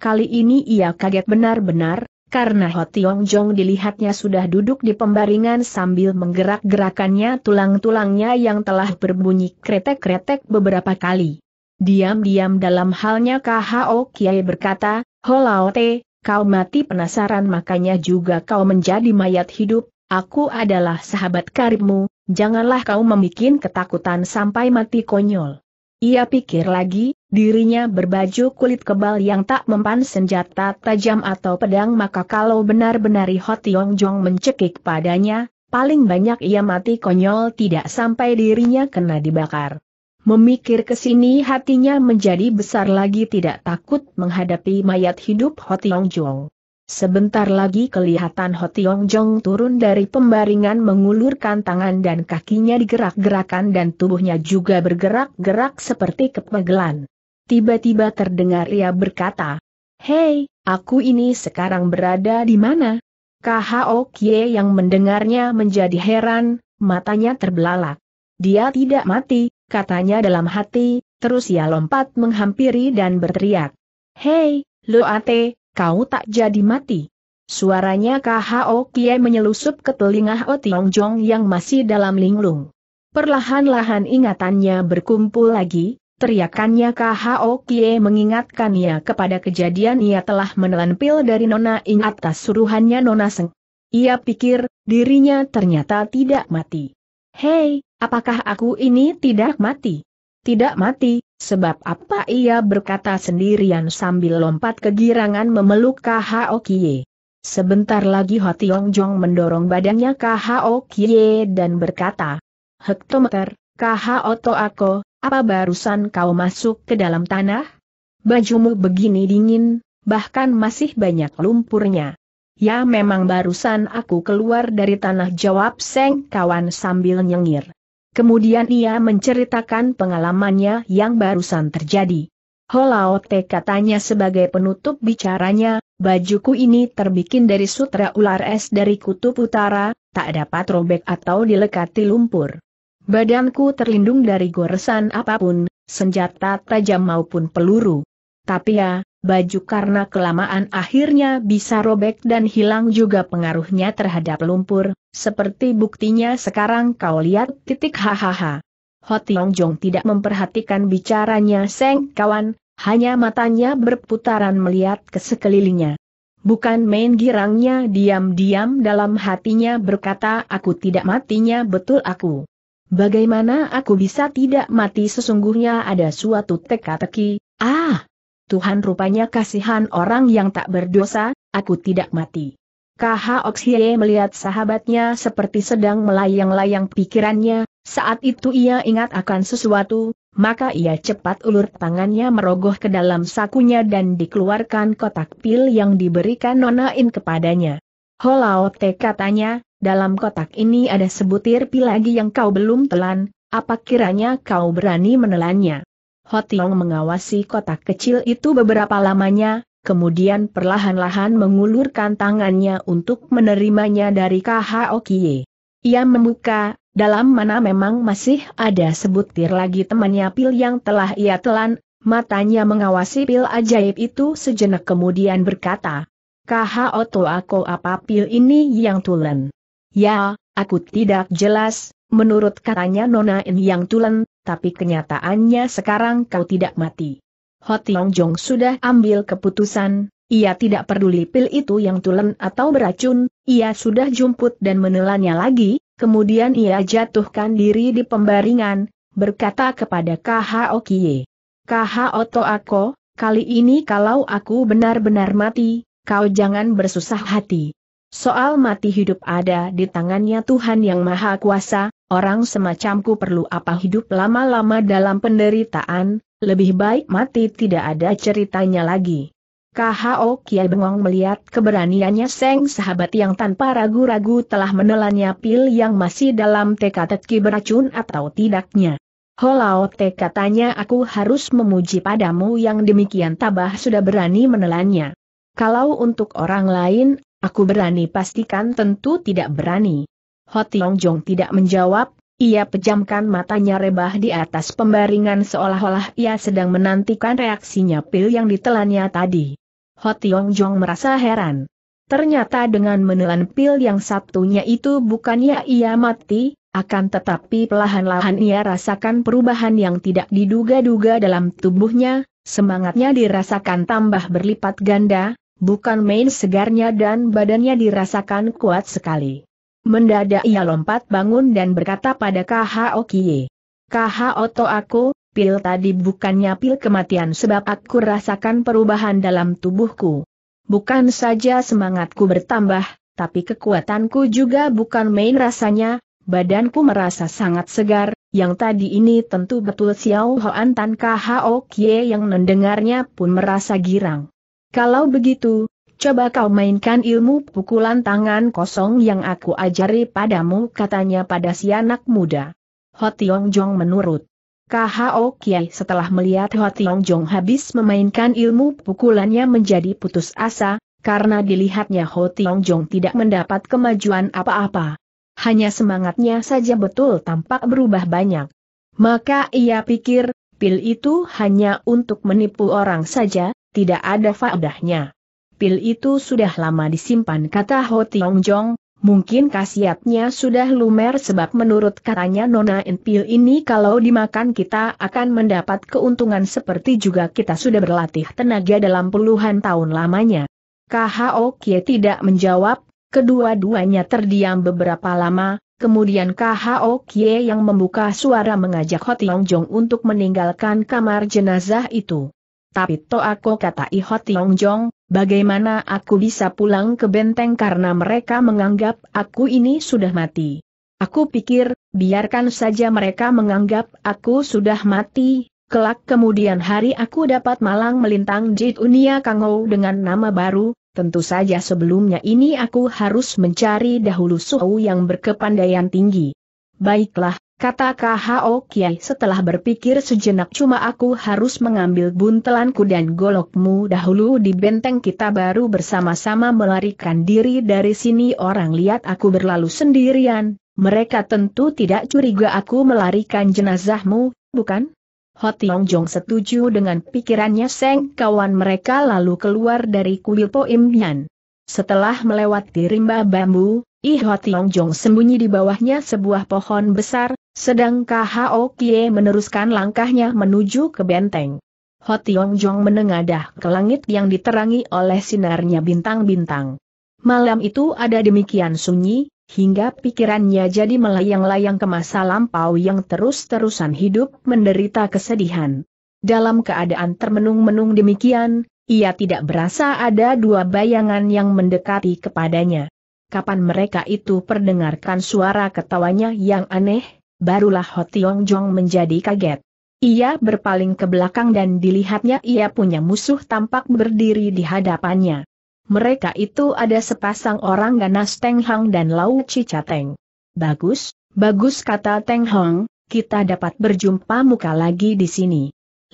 Kali ini ia kaget benar-benar, karena Ho Tiong Jong dilihatnya sudah duduk di pembaringan sambil menggerak-gerakannya tulang-tulangnya yang telah berbunyi kretek-kretek beberapa kali. Diam-diam dalam halnya KHO Kiai berkata, Ho Lao Te, kau mati penasaran makanya juga kau menjadi mayat hidup, aku adalah sahabat karibmu, janganlah kau membuat ketakutan sampai mati konyol. Ia pikir lagi, dirinya berbaju kulit kebal yang tak mempan senjata tajam atau pedang maka kalau benar-benar Hot Yong Jong mencekik padanya, paling banyak ia mati konyol tidak sampai dirinya kena dibakar. Memikir ke sini hatinya menjadi besar lagi tidak takut menghadapi mayat hidup Hot Yong Jong. Sebentar lagi kelihatan Hotiong Jong turun dari pembaringan mengulurkan tangan dan kakinya digerak-gerakan dan tubuhnya juga bergerak-gerak seperti kepegelan. Tiba-tiba terdengar ia berkata, Hei, aku ini sekarang berada di mana? KHO Kie yang mendengarnya menjadi heran, matanya terbelalak. Dia tidak mati, katanya dalam hati, terus ia lompat menghampiri dan berteriak. Hei, Ate, kau tak jadi mati. Suaranya KHO Kie menyelusup ke telinga O Tiong Jong yang masih dalam linglung. Perlahan-lahan ingatannya berkumpul lagi, teriakannya KHO Kie mengingatkannya kepada kejadian ia telah menelan pil dari Nona Ing atas suruhannya Nona Seng. Ia pikir, dirinya ternyata tidak mati. Hei, apakah aku ini tidak mati? Tidak mati, Sebab apa ia berkata sendirian sambil lompat kegirangan memeluk KHO Kie. Sebentar lagi Tiong Jong mendorong badannya KHO Kie dan berkata, Hektometer, KHO To apa barusan kau masuk ke dalam tanah? Bajumu begini dingin, bahkan masih banyak lumpurnya. Ya memang barusan aku keluar dari tanah jawab Seng kawan sambil nyengir. Kemudian ia menceritakan pengalamannya yang barusan terjadi. Holaote katanya sebagai penutup bicaranya, bajuku ini terbikin dari sutra ular es dari kutub utara, tak dapat robek atau dilekati lumpur. Badanku terlindung dari goresan apapun, senjata tajam maupun peluru. Tapi ya, baju karena kelamaan akhirnya bisa robek dan hilang juga pengaruhnya terhadap lumpur, seperti buktinya sekarang kau lihat titik hahaha. Hotiong Jong tidak memperhatikan bicaranya Seng kawan, hanya matanya berputaran melihat ke sekelilingnya. Bukan main girangnya diam-diam dalam hatinya berkata aku tidak matinya betul aku. Bagaimana aku bisa tidak mati sesungguhnya ada suatu teka-teki, ah, Tuhan rupanya kasihan orang yang tak berdosa, aku tidak mati. KH Oxie melihat sahabatnya seperti sedang melayang-layang pikirannya, saat itu ia ingat akan sesuatu, maka ia cepat ulur tangannya merogoh ke dalam sakunya dan dikeluarkan kotak pil yang diberikan Nonain kepadanya. Holaote katanya, dalam kotak ini ada sebutir pil lagi yang kau belum telan, apa kiranya kau berani menelannya? Hotiong mengawasi kotak kecil itu beberapa lamanya, kemudian perlahan-lahan mengulurkan tangannya untuk menerimanya dari Khaokie. Ia membuka, dalam mana memang masih ada sebutir lagi temannya pil yang telah ia telan, matanya mengawasi pil ajaib itu sejenak kemudian berkata, Kaha oto aku apa pil ini yang tulen? Ya, aku tidak jelas, menurut katanya Nona In yang tulen, tapi kenyataannya sekarang kau tidak mati. Hotiong Jong sudah ambil keputusan, ia tidak peduli pil itu yang tulen atau beracun, ia sudah jumput dan menelannya lagi, kemudian ia jatuhkan diri di pembaringan, berkata kepada KHO Kie. KHO Toako, kali ini kalau aku benar-benar mati, kau jangan bersusah hati. Soal mati hidup ada di tangannya Tuhan Yang Maha Kuasa, Orang semacamku perlu apa hidup lama-lama dalam penderitaan, lebih baik mati tidak ada ceritanya lagi. KHO Kiai bengong melihat keberaniannya Seng sahabat yang tanpa ragu-ragu telah menelannya pil yang masih dalam teka-teki beracun atau tidaknya. Holao Te katanya aku harus memuji padamu yang demikian tabah sudah berani menelannya. Kalau untuk orang lain, aku berani pastikan tentu tidak berani. Ho Tiong Jong tidak menjawab, ia pejamkan matanya rebah di atas pembaringan seolah-olah ia sedang menantikan reaksinya pil yang ditelannya tadi. Ho Tiong Jong merasa heran. Ternyata dengan menelan pil yang satunya itu bukannya ia mati, akan tetapi pelahan lahan ia rasakan perubahan yang tidak diduga-duga dalam tubuhnya, semangatnya dirasakan tambah berlipat ganda, bukan main segarnya dan badannya dirasakan kuat sekali. Mendadak ia lompat bangun dan berkata pada KHO Kie. KHO to aku, pil tadi bukannya pil kematian sebab aku rasakan perubahan dalam tubuhku. Bukan saja semangatku bertambah, tapi kekuatanku juga bukan main rasanya, badanku merasa sangat segar, yang tadi ini tentu betul Xiao Hoan Tan KHO Kie yang mendengarnya pun merasa girang. Kalau begitu, Coba kau mainkan ilmu pukulan tangan kosong yang aku ajari padamu katanya pada si anak muda. Hotiong Jong menurut. KHO Kiai setelah melihat Hotiong Jong habis memainkan ilmu pukulannya menjadi putus asa, karena dilihatnya Hotiong Jong tidak mendapat kemajuan apa-apa. Hanya semangatnya saja betul tampak berubah banyak. Maka ia pikir, pil itu hanya untuk menipu orang saja, tidak ada faedahnya pil itu sudah lama disimpan kata Ho Tiong Jong, Mungkin khasiatnya sudah lumer sebab menurut katanya Nona pil ini kalau dimakan kita akan mendapat keuntungan seperti juga kita sudah berlatih tenaga dalam puluhan tahun lamanya. KHO Kie tidak menjawab, kedua-duanya terdiam beberapa lama, kemudian KHO Kie yang membuka suara mengajak Ho Tiong Jong untuk meninggalkan kamar jenazah itu tapi to aku kata Iho Tiong Jong, bagaimana aku bisa pulang ke benteng karena mereka menganggap aku ini sudah mati. Aku pikir, biarkan saja mereka menganggap aku sudah mati, kelak kemudian hari aku dapat malang melintang Jit Unia Kangou dengan nama baru, tentu saja sebelumnya ini aku harus mencari dahulu suhu yang berkepandaian tinggi. Baiklah, Kata KHO Kiai setelah berpikir sejenak cuma aku harus mengambil buntelanku dan golokmu dahulu di benteng kita baru bersama-sama melarikan diri dari sini orang lihat aku berlalu sendirian, mereka tentu tidak curiga aku melarikan jenazahmu, bukan? Hotiong Jong setuju dengan pikirannya Seng kawan mereka lalu keluar dari kuil Poimian Setelah melewati rimba bambu, Iho Jong sembunyi di bawahnya sebuah pohon besar, sedang Khao Kie meneruskan langkahnya menuju ke benteng. Ho Jong menengadah ke langit yang diterangi oleh sinarnya bintang-bintang. Malam itu ada demikian sunyi, hingga pikirannya jadi melayang-layang ke masa lampau yang terus-terusan hidup menderita kesedihan. Dalam keadaan termenung-menung demikian, ia tidak berasa ada dua bayangan yang mendekati kepadanya kapan mereka itu perdengarkan suara ketawanya yang aneh, barulah Ho Tiong Jong menjadi kaget. Ia berpaling ke belakang dan dilihatnya ia punya musuh tampak berdiri di hadapannya. Mereka itu ada sepasang orang ganas Teng Hang dan Lau Cicateng. Bagus, bagus kata Teng Hang, kita dapat berjumpa muka lagi di sini.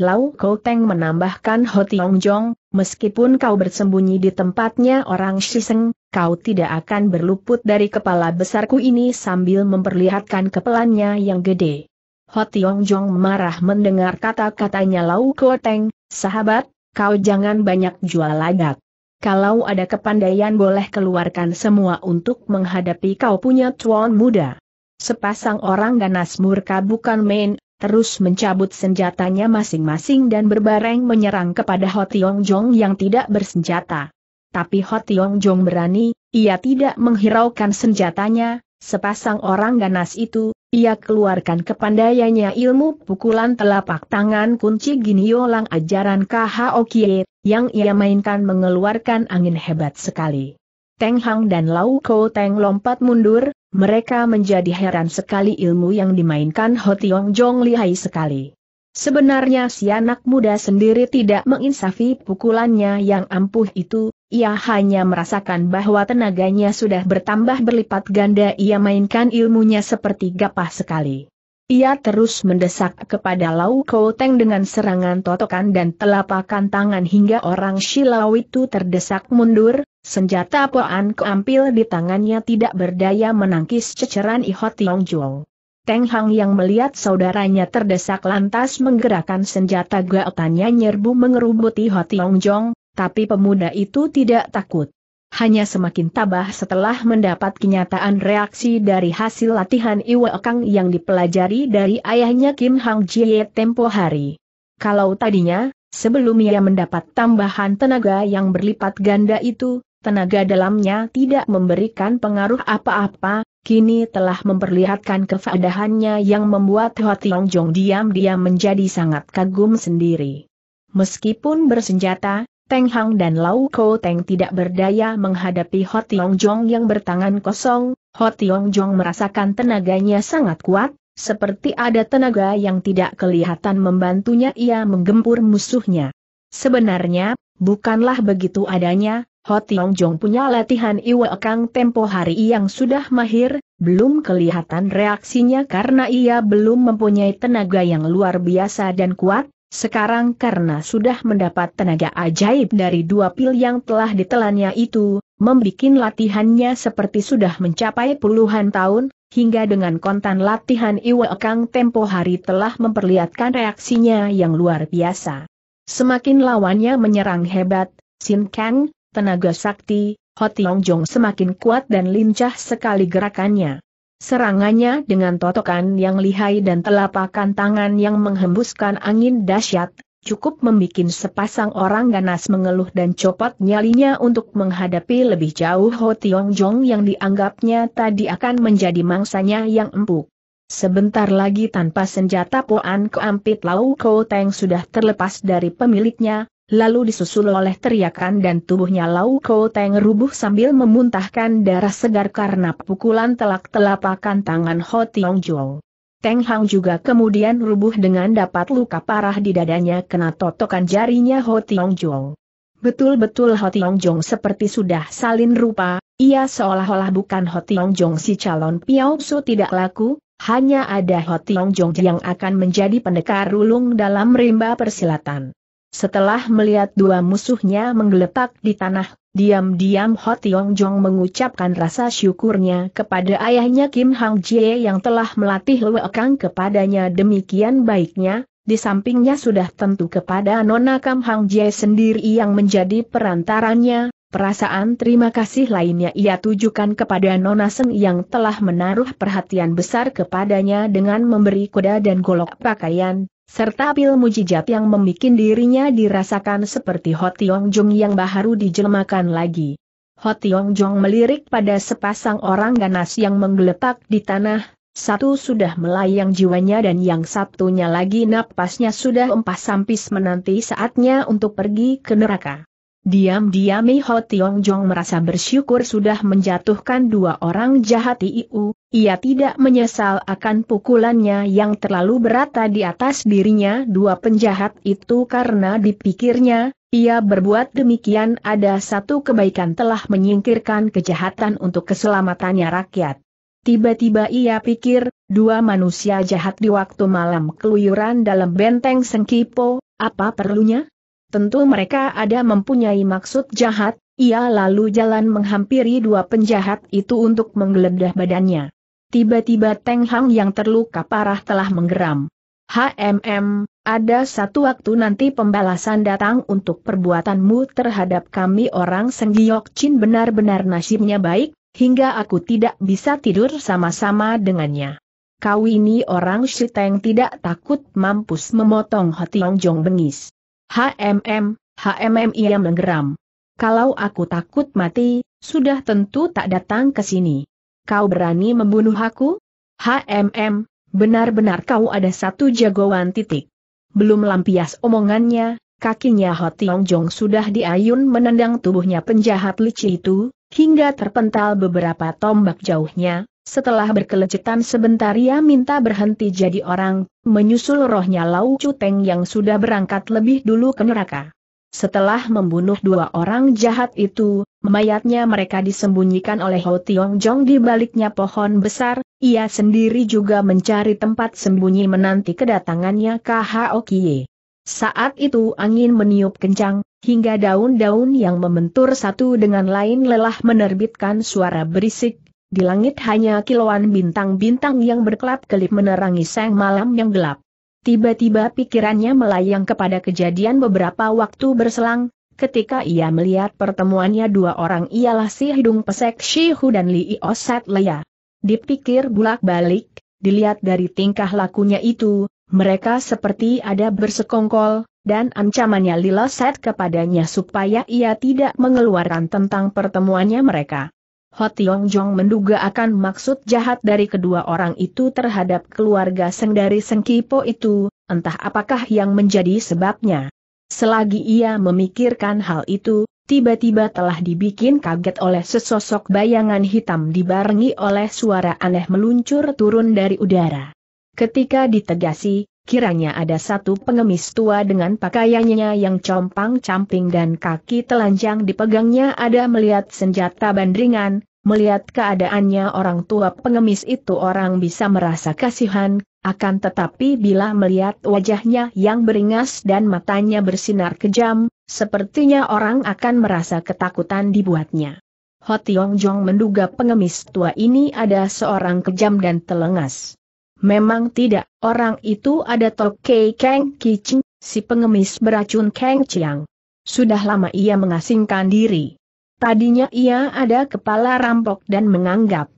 Lau Kou Teng menambahkan Ho Tiong Jong, meskipun kau bersembunyi di tempatnya orang Shiseng, kau tidak akan berluput dari kepala besarku ini sambil memperlihatkan kepelannya yang gede. Ho Tiong Jong marah mendengar kata-katanya Lau Teng, sahabat, kau jangan banyak jual lagak. Kalau ada kepandaian boleh keluarkan semua untuk menghadapi kau punya tuan muda. Sepasang orang ganas murka bukan main, terus mencabut senjatanya masing-masing dan berbareng menyerang kepada Ho Tiong Jong yang tidak bersenjata tapi Hot Yong Jong berani, ia tidak menghiraukan senjatanya, sepasang orang ganas itu, ia keluarkan kepandaiannya ilmu pukulan telapak tangan kunci giniolang ajaran KH Kie, yang ia mainkan mengeluarkan angin hebat sekali. Teng Hang dan Lau Ko Teng lompat mundur, mereka menjadi heran sekali ilmu yang dimainkan Hotiong Jong lihai sekali. Sebenarnya si anak muda sendiri tidak menginsafi pukulannya yang ampuh itu, ia hanya merasakan bahwa tenaganya sudah bertambah berlipat ganda ia mainkan ilmunya seperti gapah sekali. Ia terus mendesak kepada Lau Teng dengan serangan totokan dan telapakan tangan hingga orang Shilau itu terdesak mundur, senjata Poan keampil di tangannya tidak berdaya menangkis ceceran Ihot Tiong Juo. Teng Hang yang melihat saudaranya terdesak lantas menggerakkan senjata gaotannya nyerbu mengerubuti Long Jong, tapi pemuda itu tidak takut. Hanya semakin tabah setelah mendapat kenyataan reaksi dari hasil latihan Iwa Kang yang dipelajari dari ayahnya Kim Hang Jie tempo hari. Kalau tadinya, sebelum ia mendapat tambahan tenaga yang berlipat ganda itu, tenaga dalamnya tidak memberikan pengaruh apa-apa, kini telah memperlihatkan kefadahannya yang membuat Ho Tiong Jong diam-diam menjadi sangat kagum sendiri. Meskipun bersenjata, Teng Hang dan Lau Ko Teng tidak berdaya menghadapi Ho Tiong Jong yang bertangan kosong, Ho Tiong Jong merasakan tenaganya sangat kuat, seperti ada tenaga yang tidak kelihatan membantunya ia menggempur musuhnya. Sebenarnya, bukanlah begitu adanya, Ho Tiong Jong punya latihan Iwa Kang tempo hari yang sudah mahir, belum kelihatan reaksinya karena ia belum mempunyai tenaga yang luar biasa dan kuat, sekarang karena sudah mendapat tenaga ajaib dari dua pil yang telah ditelannya itu, membikin latihannya seperti sudah mencapai puluhan tahun, hingga dengan kontan latihan Iwa Kang tempo hari telah memperlihatkan reaksinya yang luar biasa. Semakin lawannya menyerang hebat, Sin Kang, tenaga sakti, Ho Jong semakin kuat dan lincah sekali gerakannya. Serangannya dengan totokan yang lihai dan telapakan tangan yang menghembuskan angin dahsyat, cukup membuat sepasang orang ganas mengeluh dan copot nyalinya untuk menghadapi lebih jauh Ho Tiong Jong yang dianggapnya tadi akan menjadi mangsanya yang empuk. Sebentar lagi tanpa senjata Poan Keampit Lau Kau Teng sudah terlepas dari pemiliknya, lalu disusul oleh teriakan dan tubuhnya Lau Kou Teng rubuh sambil memuntahkan darah segar karena pukulan telak telapakan tangan Ho Tiong Jol. Teng Hang juga kemudian rubuh dengan dapat luka parah di dadanya kena totokan jarinya Ho Tiong Jol. Betul-betul Ho Tiong Jong seperti sudah salin rupa, ia seolah-olah bukan Ho Tiong Jong si calon Piao Su tidak laku, hanya ada Ho Tiong Jong yang akan menjadi pendekar rulung dalam rimba persilatan. Setelah melihat dua musuhnya menggeletak di tanah, diam-diam Ho Tiong Jong mengucapkan rasa syukurnya kepada ayahnya Kim Hang Jie yang telah melatih Lue Kang kepadanya demikian baiknya, di sampingnya sudah tentu kepada Nona Kam Hang Jie sendiri yang menjadi perantaranya, perasaan terima kasih lainnya ia tujukan kepada Nona Seng yang telah menaruh perhatian besar kepadanya dengan memberi kuda dan golok pakaian, serta pil mujijat yang membuat dirinya dirasakan seperti Hoti Tiong Jung yang baru dijelmakan lagi. Hoti Tiong Jong melirik pada sepasang orang ganas yang menggeletak di tanah, satu sudah melayang jiwanya dan yang satunya lagi napasnya sudah empas sampis menanti saatnya untuk pergi ke neraka. Diam-diam Hoti Tiong Jong merasa bersyukur sudah menjatuhkan dua orang jahat Iu, ia tidak menyesal akan pukulannya yang terlalu berat di atas dirinya dua penjahat itu karena dipikirnya, ia berbuat demikian ada satu kebaikan telah menyingkirkan kejahatan untuk keselamatannya rakyat. Tiba-tiba ia pikir, dua manusia jahat di waktu malam keluyuran dalam benteng Sengkipo, apa perlunya? Tentu mereka ada mempunyai maksud jahat, ia lalu jalan menghampiri dua penjahat itu untuk menggeledah badannya. Tiba-tiba Teng Hang yang terluka parah telah menggeram. HMM, ada satu waktu nanti pembalasan datang untuk perbuatanmu terhadap kami orang Senggiok Chin benar-benar nasibnya baik, hingga aku tidak bisa tidur sama-sama dengannya. Kau ini orang Shiteng tidak takut mampus memotong hati Ong Jong bengis. HMM, HMM ia menggeram. Kalau aku takut mati, sudah tentu tak datang ke sini kau berani membunuh aku? HMM, benar-benar kau ada satu jagoan titik. Belum lampias omongannya, kakinya Ho Tiong Jong sudah diayun menendang tubuhnya penjahat licin itu, hingga terpental beberapa tombak jauhnya, setelah berkelecetan sebentar ia minta berhenti jadi orang, menyusul rohnya Lau Teng yang sudah berangkat lebih dulu ke neraka. Setelah membunuh dua orang jahat itu, mayatnya mereka disembunyikan oleh Ho Tiong Jong di baliknya pohon besar, ia sendiri juga mencari tempat sembunyi menanti kedatangannya KHO Kie. Saat itu angin meniup kencang, hingga daun-daun yang membentur satu dengan lain lelah menerbitkan suara berisik, di langit hanya kilauan bintang-bintang yang berkelap-kelip menerangi sang malam yang gelap. Tiba-tiba pikirannya melayang kepada kejadian beberapa waktu berselang, ketika ia melihat pertemuannya dua orang ialah si hidung pesek Shihu dan Li Oset Leia. Ya. Dipikir bulak-balik, dilihat dari tingkah lakunya itu, mereka seperti ada bersekongkol, dan ancamannya Osat kepadanya supaya ia tidak mengeluarkan tentang pertemuannya mereka. Ho Tiong Jong menduga akan maksud jahat dari kedua orang itu terhadap keluarga Seng dari Seng Kipo itu, entah apakah yang menjadi sebabnya. Selagi ia memikirkan hal itu, tiba-tiba telah dibikin kaget oleh sesosok bayangan hitam dibarengi oleh suara aneh meluncur turun dari udara. Ketika ditegasi, kiranya ada satu pengemis tua dengan pakaiannya yang compang-camping dan kaki telanjang dipegangnya ada melihat senjata bandringan, Melihat keadaannya orang tua pengemis itu orang bisa merasa kasihan, akan tetapi bila melihat wajahnya yang beringas dan matanya bersinar kejam, sepertinya orang akan merasa ketakutan dibuatnya. Ho Tiong Jong menduga pengemis tua ini ada seorang kejam dan telengas. Memang tidak, orang itu ada Tokei Kang Kiching, si pengemis beracun Kang Chiang. Sudah lama ia mengasingkan diri. Tadinya ia ada kepala rampok dan menganggap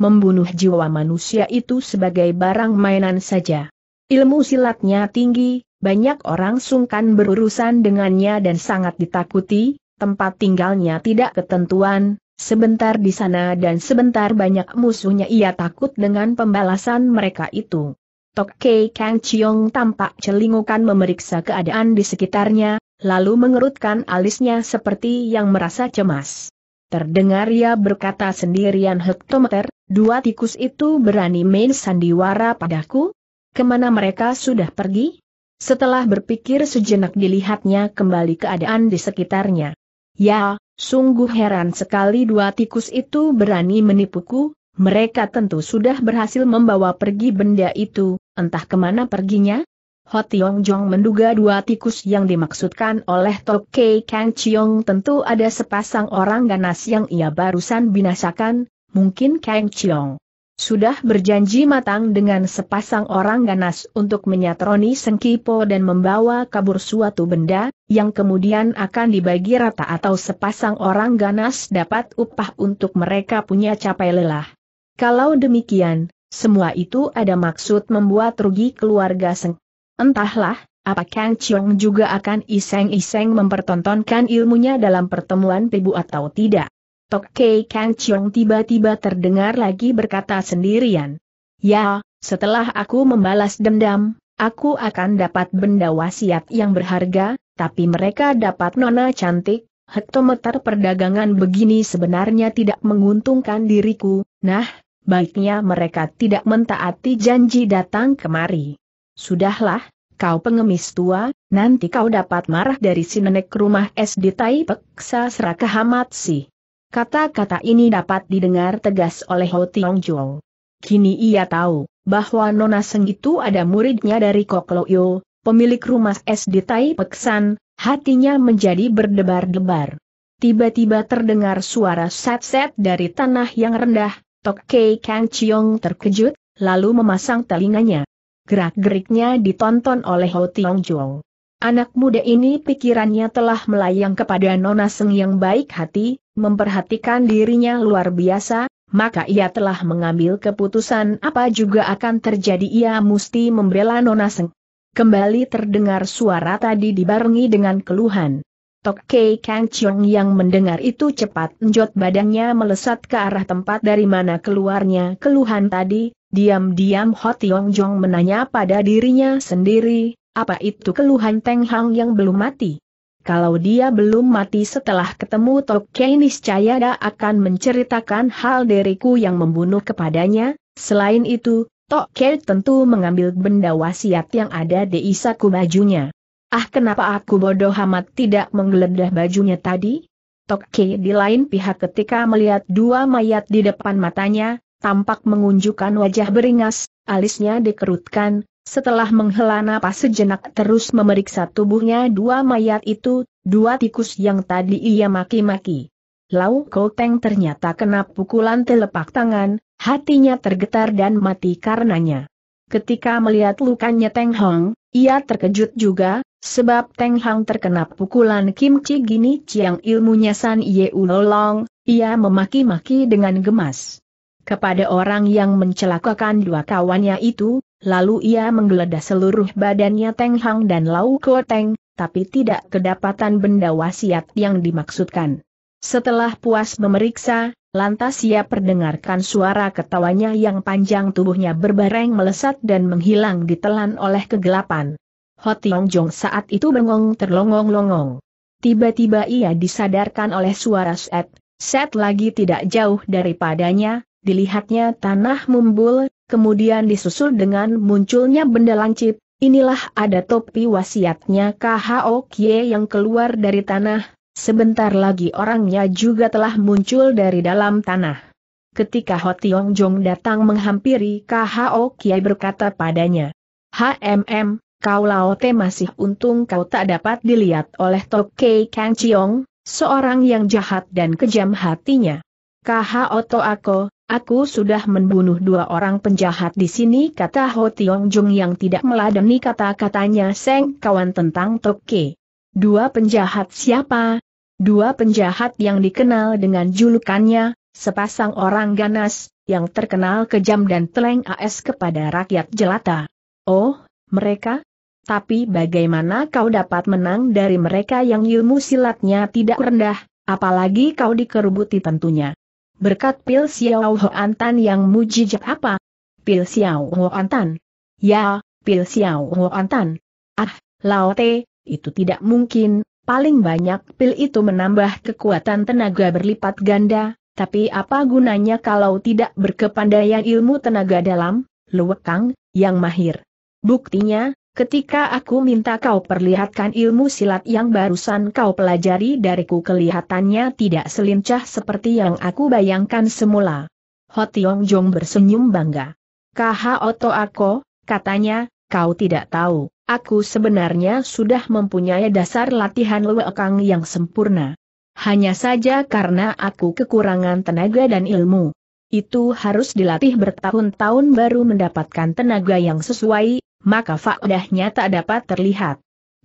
membunuh jiwa manusia itu sebagai barang mainan saja. Ilmu silatnya tinggi, banyak orang sungkan berurusan dengannya dan sangat ditakuti, tempat tinggalnya tidak ketentuan, sebentar di sana dan sebentar banyak musuhnya ia takut dengan pembalasan mereka itu. Tok Kei Kang Chiong tampak celingukan memeriksa keadaan di sekitarnya, lalu mengerutkan alisnya seperti yang merasa cemas. Terdengar ia berkata sendirian hektometer, dua tikus itu berani main sandiwara padaku? Kemana mereka sudah pergi? Setelah berpikir sejenak dilihatnya kembali keadaan di sekitarnya. Ya, sungguh heran sekali dua tikus itu berani menipuku, mereka tentu sudah berhasil membawa pergi benda itu, entah kemana perginya, Hot Tiong Jong menduga dua tikus yang dimaksudkan oleh Tok Kei Kang Chiong tentu ada sepasang orang ganas yang ia barusan binasakan, mungkin Kang Chiong. Sudah berjanji matang dengan sepasang orang ganas untuk menyatroni Sengkipo dan membawa kabur suatu benda, yang kemudian akan dibagi rata atau sepasang orang ganas dapat upah untuk mereka punya capai lelah. Kalau demikian, semua itu ada maksud membuat rugi keluarga Seng. Entahlah, apa Kang Chiong juga akan iseng-iseng mempertontonkan ilmunya dalam pertemuan Pibu atau tidak. Tok Kei Kang Chiong tiba-tiba terdengar lagi berkata sendirian. Ya, setelah aku membalas dendam, aku akan dapat benda wasiat yang berharga, tapi mereka dapat nona cantik, hektometer perdagangan begini sebenarnya tidak menguntungkan diriku, nah, baiknya mereka tidak mentaati janji datang kemari. Sudahlah, kau pengemis tua, nanti kau dapat marah dari si nenek rumah es di Tai Peksa Seraka Hamat Si. Kata-kata ini dapat didengar tegas oleh Ho Tiong Joo. Kini ia tahu, bahwa Nona Seng itu ada muridnya dari Kokloyo, pemilik rumah es di Tai Peksan, hatinya menjadi berdebar-debar. Tiba-tiba terdengar suara set-set dari tanah yang rendah, Tok Kei Kang Chiong terkejut, lalu memasang telinganya. Gerak-geriknya ditonton oleh Ho Tiong Jong. Anak muda ini pikirannya telah melayang kepada Nona Seng yang baik hati, memperhatikan dirinya luar biasa, maka ia telah mengambil keputusan apa juga akan terjadi ia mesti membela Nona Seng. Kembali terdengar suara tadi dibarengi dengan keluhan. Tok Kei Kang Chiong yang mendengar itu cepat njot badannya melesat ke arah tempat dari mana keluarnya keluhan tadi, Diam-diam Ho Tiong Jong menanya pada dirinya sendiri, apa itu keluhan Teng Hang yang belum mati? Kalau dia belum mati setelah ketemu Tok Kei niscaya akan menceritakan hal diriku yang membunuh kepadanya, selain itu, Tok Kei tentu mengambil benda wasiat yang ada di isaku bajunya. Ah kenapa aku bodoh amat tidak menggeledah bajunya tadi? Tok Kei di lain pihak ketika melihat dua mayat di depan matanya, tampak mengunjukkan wajah beringas, alisnya dikerutkan, setelah menghela napas sejenak terus memeriksa tubuhnya dua mayat itu, dua tikus yang tadi ia maki-maki. Lau Koteng ternyata kena pukulan telepak tangan, hatinya tergetar dan mati karenanya. Ketika melihat lukanya Teng Hong, ia terkejut juga, sebab Teng Hong terkena pukulan Kim Chi Gini Chiang ilmunya San Ye Long, ia memaki-maki dengan gemas kepada orang yang mencelakakan dua kawannya itu, lalu ia menggeledah seluruh badannya Teng Hang dan Lau Kuo Teng, tapi tidak kedapatan benda wasiat yang dimaksudkan. Setelah puas memeriksa, lantas ia perdengarkan suara ketawanya yang panjang tubuhnya berbareng melesat dan menghilang ditelan oleh kegelapan. Hot Longjong Jong saat itu bengong terlongong-longong. Tiba-tiba ia disadarkan oleh suara set, set lagi tidak jauh daripadanya, dilihatnya tanah mumbul, kemudian disusul dengan munculnya benda lancip, inilah ada topi wasiatnya KHO Kie yang keluar dari tanah, sebentar lagi orangnya juga telah muncul dari dalam tanah. Ketika Ho Tiong Jong datang menghampiri KHO Kie berkata padanya, HMM, kau laote masih untung kau tak dapat dilihat oleh Kei Kang Chiong, seorang yang jahat dan kejam hatinya. KHO Toako, Aku sudah membunuh dua orang penjahat di sini kata Ho Tiong Jung yang tidak meladeni kata-katanya Seng kawan tentang Toke. Dua penjahat siapa? Dua penjahat yang dikenal dengan julukannya, sepasang orang ganas, yang terkenal kejam dan teleng AS kepada rakyat jelata. Oh, mereka? Tapi bagaimana kau dapat menang dari mereka yang ilmu silatnya tidak rendah, apalagi kau dikerubuti tentunya berkat Pil Xiao Hoan Tan yang mujijat apa? Pil Xiao Hoan Tan. Ya, Pil Xiao Hoan Tan. Ah, Lao Te, itu tidak mungkin, paling banyak pil itu menambah kekuatan tenaga berlipat ganda, tapi apa gunanya kalau tidak berkepandaian ilmu tenaga dalam, Luwekang, yang mahir. Buktinya, Ketika aku minta kau perlihatkan ilmu silat yang barusan kau pelajari dariku kelihatannya tidak selincah seperti yang aku bayangkan semula. Tiong Jong bersenyum bangga. Kaha oto ako, katanya, kau tidak tahu, aku sebenarnya sudah mempunyai dasar latihan lewekang yang sempurna. Hanya saja karena aku kekurangan tenaga dan ilmu. Itu harus dilatih bertahun-tahun baru mendapatkan tenaga yang sesuai, maka faedahnya tak dapat terlihat.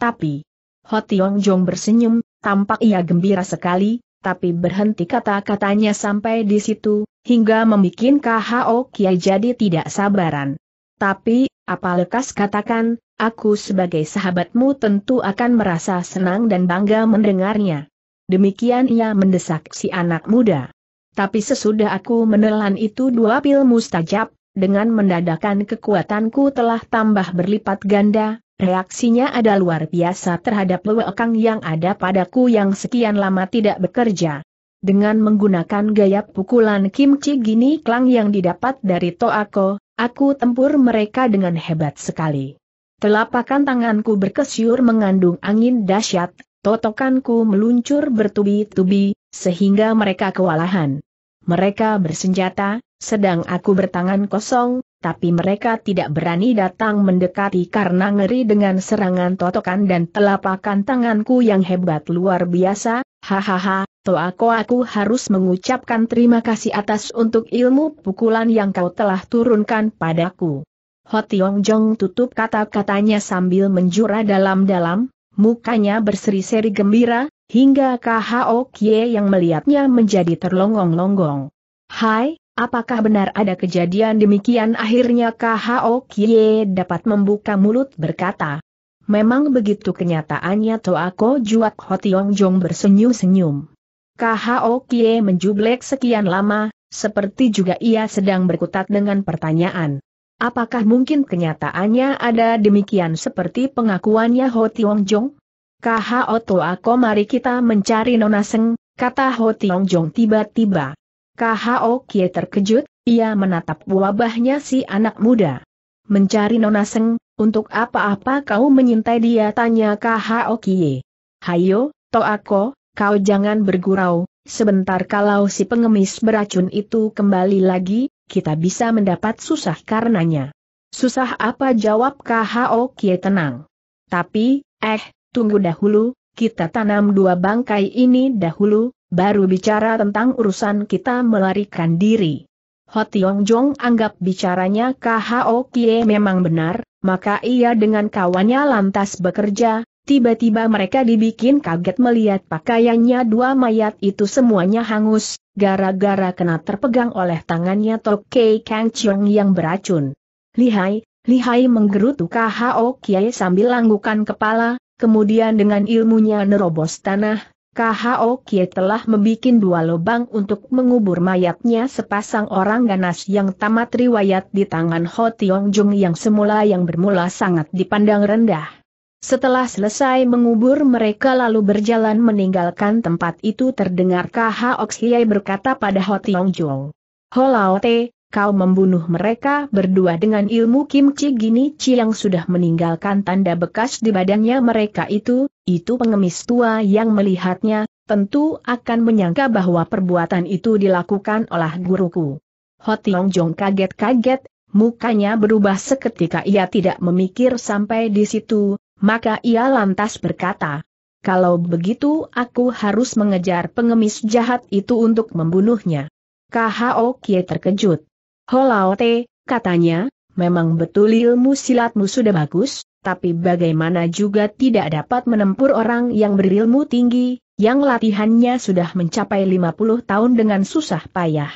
Tapi, Ho Tiong Jong bersenyum, tampak ia gembira sekali, tapi berhenti kata-katanya sampai di situ, hingga membuat KHO Kiai jadi tidak sabaran. Tapi, apa lekas katakan, aku sebagai sahabatmu tentu akan merasa senang dan bangga mendengarnya. Demikian ia mendesak si anak muda. Tapi sesudah aku menelan itu dua pil mustajab, dengan mendadakan kekuatanku telah tambah berlipat ganda, reaksinya ada luar biasa terhadap lewekang yang ada padaku yang sekian lama tidak bekerja. Dengan menggunakan gaya pukulan kimchi gini klang yang didapat dari Toako, aku tempur mereka dengan hebat sekali. Telapakan tanganku berkesyur mengandung angin dahsyat, totokanku meluncur bertubi-tubi, sehingga mereka kewalahan. Mereka bersenjata, sedang aku bertangan kosong, tapi mereka tidak berani datang mendekati karena ngeri dengan serangan totokan dan telapakan tanganku yang hebat luar biasa, hahaha, Toako aku harus mengucapkan terima kasih atas untuk ilmu pukulan yang kau telah turunkan padaku. Hotiong Jong tutup kata-katanya sambil menjura dalam-dalam, mukanya berseri-seri gembira, hingga KHO Kye yang melihatnya menjadi terlonggong-longgong. Hai, Apakah benar ada kejadian demikian akhirnya KHO Kie dapat membuka mulut berkata. Memang begitu kenyataannya Toako Juak Tiong Jong bersenyum-senyum. KHO Kie menjublek sekian lama, seperti juga ia sedang berkutat dengan pertanyaan. Apakah mungkin kenyataannya ada demikian seperti pengakuannya Tiong Jong? KHO Toako mari kita mencari Nona Seng, kata Tiong Jong tiba-tiba. KHO Kie terkejut, ia menatap wabahnya si anak muda. Mencari Nona Seng, untuk apa-apa kau menyintai dia tanya KHO Kie. Hayo, Toako, kau jangan bergurau, sebentar kalau si pengemis beracun itu kembali lagi, kita bisa mendapat susah karenanya. Susah apa jawab KHO Kie tenang. Tapi, eh, tunggu dahulu, kita tanam dua bangkai ini dahulu, Baru bicara tentang urusan kita melarikan diri. Hotiong Jong anggap bicaranya KHO Kie memang benar, maka ia dengan kawannya lantas bekerja, tiba-tiba mereka dibikin kaget melihat pakaiannya dua mayat itu semuanya hangus, gara-gara kena terpegang oleh tangannya Tokei Kang Chiong yang beracun. Lihai, lihai menggerutu KHO Kie sambil langgukan kepala, kemudian dengan ilmunya nerobos tanah, KHO Kie telah membuat dua lubang untuk mengubur mayatnya sepasang orang ganas yang tamat riwayat di tangan Ho Tiong Jung yang semula yang bermula sangat dipandang rendah. Setelah selesai mengubur mereka lalu berjalan meninggalkan tempat itu terdengar KHO Kie berkata pada Ho Tiong Jung. Ho Lao Te, kau membunuh mereka berdua dengan ilmu kimchi Gini Chi yang sudah meninggalkan tanda bekas di badannya mereka itu, itu pengemis tua yang melihatnya, tentu akan menyangka bahwa perbuatan itu dilakukan oleh guruku. Hotiong Jong kaget-kaget, mukanya berubah seketika ia tidak memikir sampai di situ, maka ia lantas berkata, kalau begitu aku harus mengejar pengemis jahat itu untuk membunuhnya. KHO terkejut. Holaote, katanya, memang betul ilmu silatmu sudah bagus, tapi bagaimana juga tidak dapat menempur orang yang berilmu tinggi, yang latihannya sudah mencapai 50 tahun dengan susah payah.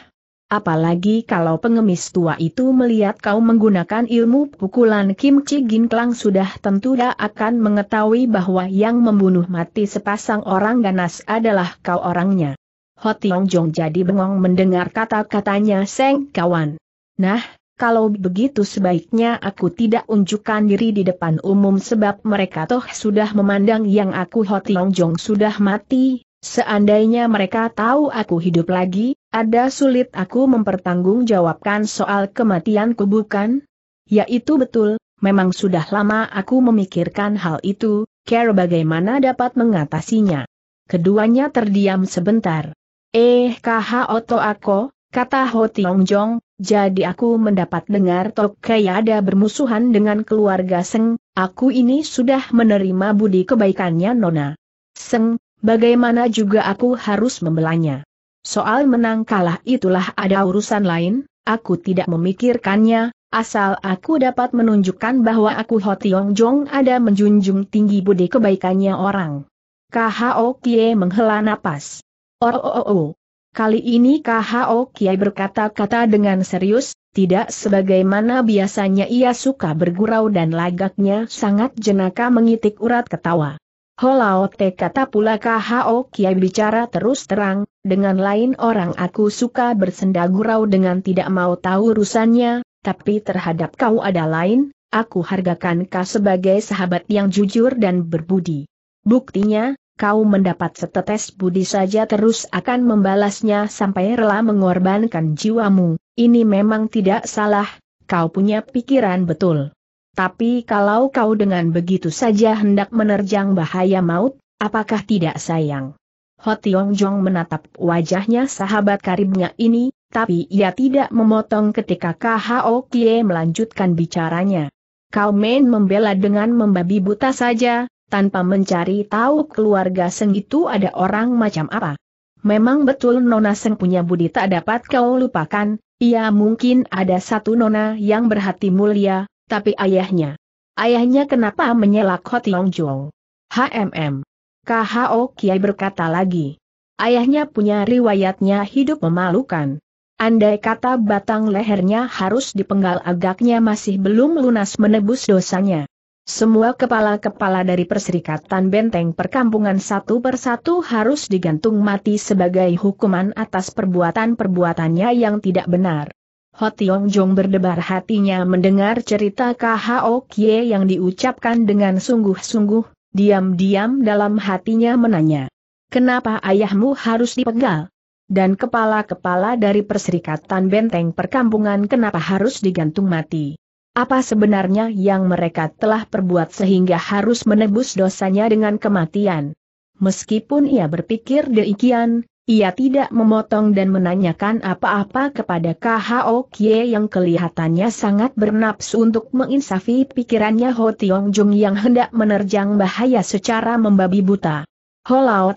Apalagi kalau pengemis tua itu melihat kau menggunakan ilmu pukulan Kim Chi Ginklang sudah tentu dia akan mengetahui bahwa yang membunuh mati sepasang orang ganas adalah kau orangnya. Ho Tiong Jong jadi bengong mendengar kata-katanya Seng Kawan. Nah, kalau begitu sebaiknya aku tidak unjukkan diri di depan umum sebab mereka toh sudah memandang yang aku Hotiong Jong sudah mati, seandainya mereka tahu aku hidup lagi, ada sulit aku mempertanggungjawabkan soal kematianku bukan? Yaitu betul, memang sudah lama aku memikirkan hal itu, care bagaimana dapat mengatasinya. Keduanya terdiam sebentar. Eh kaha Oto aku? kata Ho Tiong Jong, jadi aku mendapat dengar Tokai ada bermusuhan dengan keluarga Seng, aku ini sudah menerima budi kebaikannya Nona. Seng, bagaimana juga aku harus membelanya. Soal menang kalah itulah ada urusan lain, aku tidak memikirkannya, asal aku dapat menunjukkan bahwa aku Hotiong Jong ada menjunjung tinggi budi kebaikannya orang. KHO Kie menghela napas. Oh, oh, oh, oh. Kali ini KHO Kiai berkata-kata dengan serius, tidak sebagaimana biasanya ia suka bergurau dan lagaknya sangat jenaka mengitik urat ketawa. Holaote kata pula KHO Kiai bicara terus terang, dengan lain orang aku suka bersenda gurau dengan tidak mau tahu urusannya, tapi terhadap kau ada lain, aku hargakan kau sebagai sahabat yang jujur dan berbudi. Buktinya, kau mendapat setetes budi saja terus akan membalasnya sampai rela mengorbankan jiwamu, ini memang tidak salah, kau punya pikiran betul. Tapi kalau kau dengan begitu saja hendak menerjang bahaya maut, apakah tidak sayang? Hotiong Jong menatap wajahnya sahabat karibnya ini, tapi ia tidak memotong ketika Khao Kie melanjutkan bicaranya. Kau main membela dengan membabi buta saja, tanpa mencari tahu keluarga Seng itu ada orang macam apa. Memang betul Nona Seng punya budi tak dapat kau lupakan, ia mungkin ada satu Nona yang berhati mulia, tapi ayahnya. Ayahnya kenapa menyelak Ho Tiong Joo? HMM. KHO Kiai berkata lagi. Ayahnya punya riwayatnya hidup memalukan. Andai kata batang lehernya harus dipenggal agaknya masih belum lunas menebus dosanya. Semua kepala-kepala dari Perserikatan Benteng Perkampungan satu persatu harus digantung mati sebagai hukuman atas perbuatan-perbuatannya yang tidak benar. Ho Tiong Jong berdebar hatinya mendengar cerita KHO Kie yang diucapkan dengan sungguh-sungguh, diam-diam dalam hatinya menanya. Kenapa ayahmu harus dipegal? Dan kepala-kepala dari Perserikatan Benteng Perkampungan kenapa harus digantung mati? Apa sebenarnya yang mereka telah perbuat sehingga harus menebus dosanya dengan kematian? Meskipun ia berpikir demikian, ia tidak memotong dan menanyakan apa-apa kepada KHO Kie yang kelihatannya sangat bernapsu untuk menginsafi pikirannya Ho Tiong Jung yang hendak menerjang bahaya secara membabi buta. Ho Lao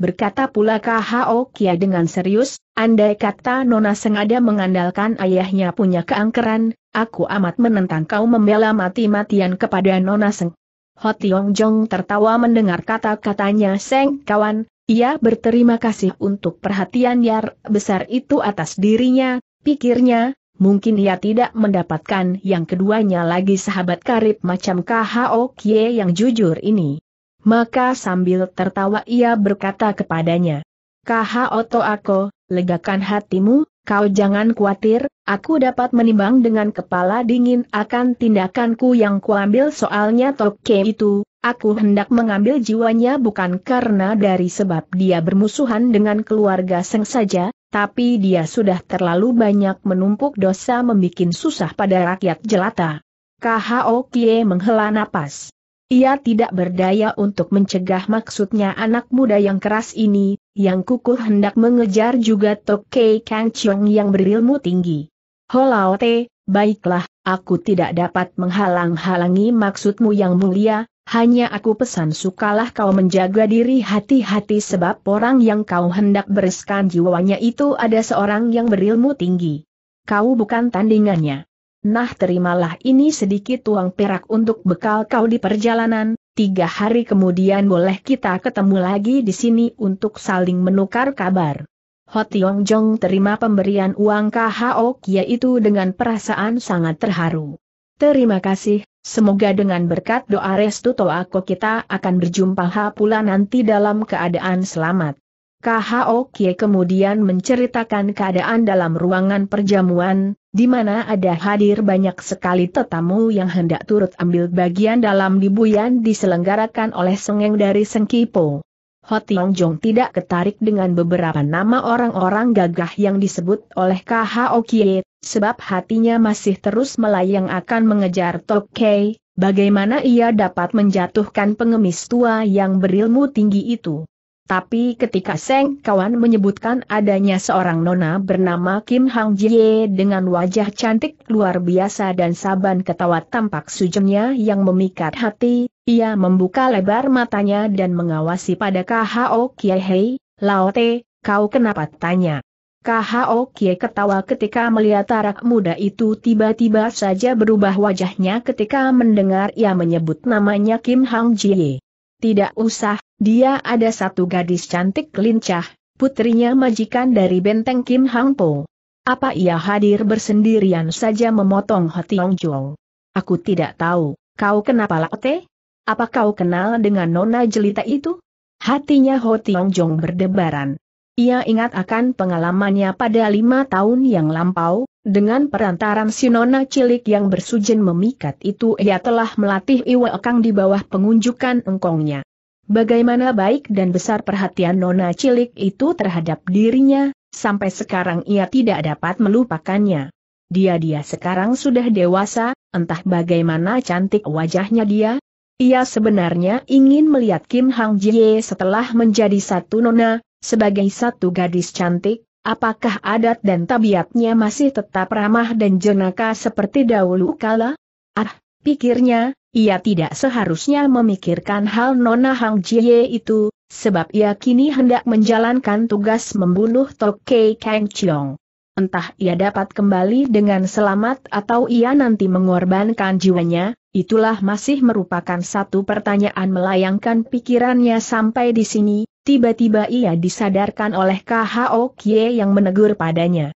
berkata pula KHO Kia dengan serius, andai kata Nona sengaja mengandalkan ayahnya punya keangkeran, aku amat menentang kau membela mati-matian kepada Nona Seng. Ho Tiong Jong tertawa mendengar kata-katanya Seng kawan, ia berterima kasih untuk perhatian Yar besar itu atas dirinya, pikirnya, mungkin ia tidak mendapatkan yang keduanya lagi sahabat karib macam KHO Kie yang jujur ini. Maka sambil tertawa ia berkata kepadanya, Kaha Oto Ako, legakan hatimu, kau jangan khawatir, aku dapat menimbang dengan kepala dingin akan tindakanku yang kuambil soalnya toke itu, aku hendak mengambil jiwanya bukan karena dari sebab dia bermusuhan dengan keluarga Seng saja, tapi dia sudah terlalu banyak menumpuk dosa membuat susah pada rakyat jelata. Kaha Kie menghela napas. Ia tidak berdaya untuk mencegah maksudnya anak muda yang keras ini, yang kukuh hendak mengejar juga Tokei Kang Chong yang berilmu tinggi. Holaote, baiklah, aku tidak dapat menghalang-halangi maksudmu yang mulia, hanya aku pesan sukalah kau menjaga diri hati-hati sebab orang yang kau hendak bereskan jiwanya itu ada seorang yang berilmu tinggi. Kau bukan tandingannya. Nah terimalah ini sedikit uang perak untuk bekal kau di perjalanan, tiga hari kemudian boleh kita ketemu lagi di sini untuk saling menukar kabar. Ho Tiong Jong terima pemberian uang KHO Kia itu dengan perasaan sangat terharu. Terima kasih, semoga dengan berkat doa restu Toako kita akan berjumpa ha pula nanti dalam keadaan selamat. KHO Kie kemudian menceritakan keadaan dalam ruangan perjamuan, di mana ada hadir banyak sekali tetamu yang hendak turut ambil bagian dalam dibuyan diselenggarakan oleh sengeng dari Sengkipo. Hotiong Jong tidak ketarik dengan beberapa nama orang-orang gagah yang disebut oleh KHO Kie, sebab hatinya masih terus melayang akan mengejar Tok Kei, bagaimana ia dapat menjatuhkan pengemis tua yang berilmu tinggi itu. Tapi ketika Seng Kawan menyebutkan adanya seorang nona bernama Kim Hang Jie dengan wajah cantik luar biasa dan saban ketawa tampak sujengnya yang memikat hati, ia membuka lebar matanya dan mengawasi pada KHO Kie Hei, Lao Te, kau kenapa tanya? KHO Kie ketawa ketika melihat Tarak muda itu tiba-tiba saja berubah wajahnya ketika mendengar ia menyebut namanya Kim Hang Jie. Tidak usah, dia ada satu gadis cantik lincah, putrinya majikan dari benteng Kim Hang Po. Apa ia hadir bersendirian saja memotong Hotiong Jong? Aku tidak tahu, kau kenapa laote? Apa kau kenal dengan nona jelita itu? Hatinya Tiong Jong berdebaran. Ia ingat akan pengalamannya pada lima tahun yang lampau, dengan perantaran Sinona cilik yang bersujen memikat itu ia telah melatih Iwa Kang di bawah pengunjukan engkongnya. Bagaimana baik dan besar perhatian nona cilik itu terhadap dirinya, sampai sekarang ia tidak dapat melupakannya. Dia-dia sekarang sudah dewasa, entah bagaimana cantik wajahnya dia. Ia sebenarnya ingin melihat Kim Hang Jie setelah menjadi satu nona, sebagai satu gadis cantik, Apakah adat dan tabiatnya masih tetap ramah dan jenaka seperti dahulu kala? Ah, pikirnya, ia tidak seharusnya memikirkan hal Nona Hang Jie itu, sebab ia kini hendak menjalankan tugas membunuh Tokei Kang Chiong. Entah ia dapat kembali dengan selamat atau ia nanti mengorbankan jiwanya, itulah masih merupakan satu pertanyaan melayangkan pikirannya sampai di sini, Tiba-tiba ia disadarkan oleh KHO Kie yang menegur padanya.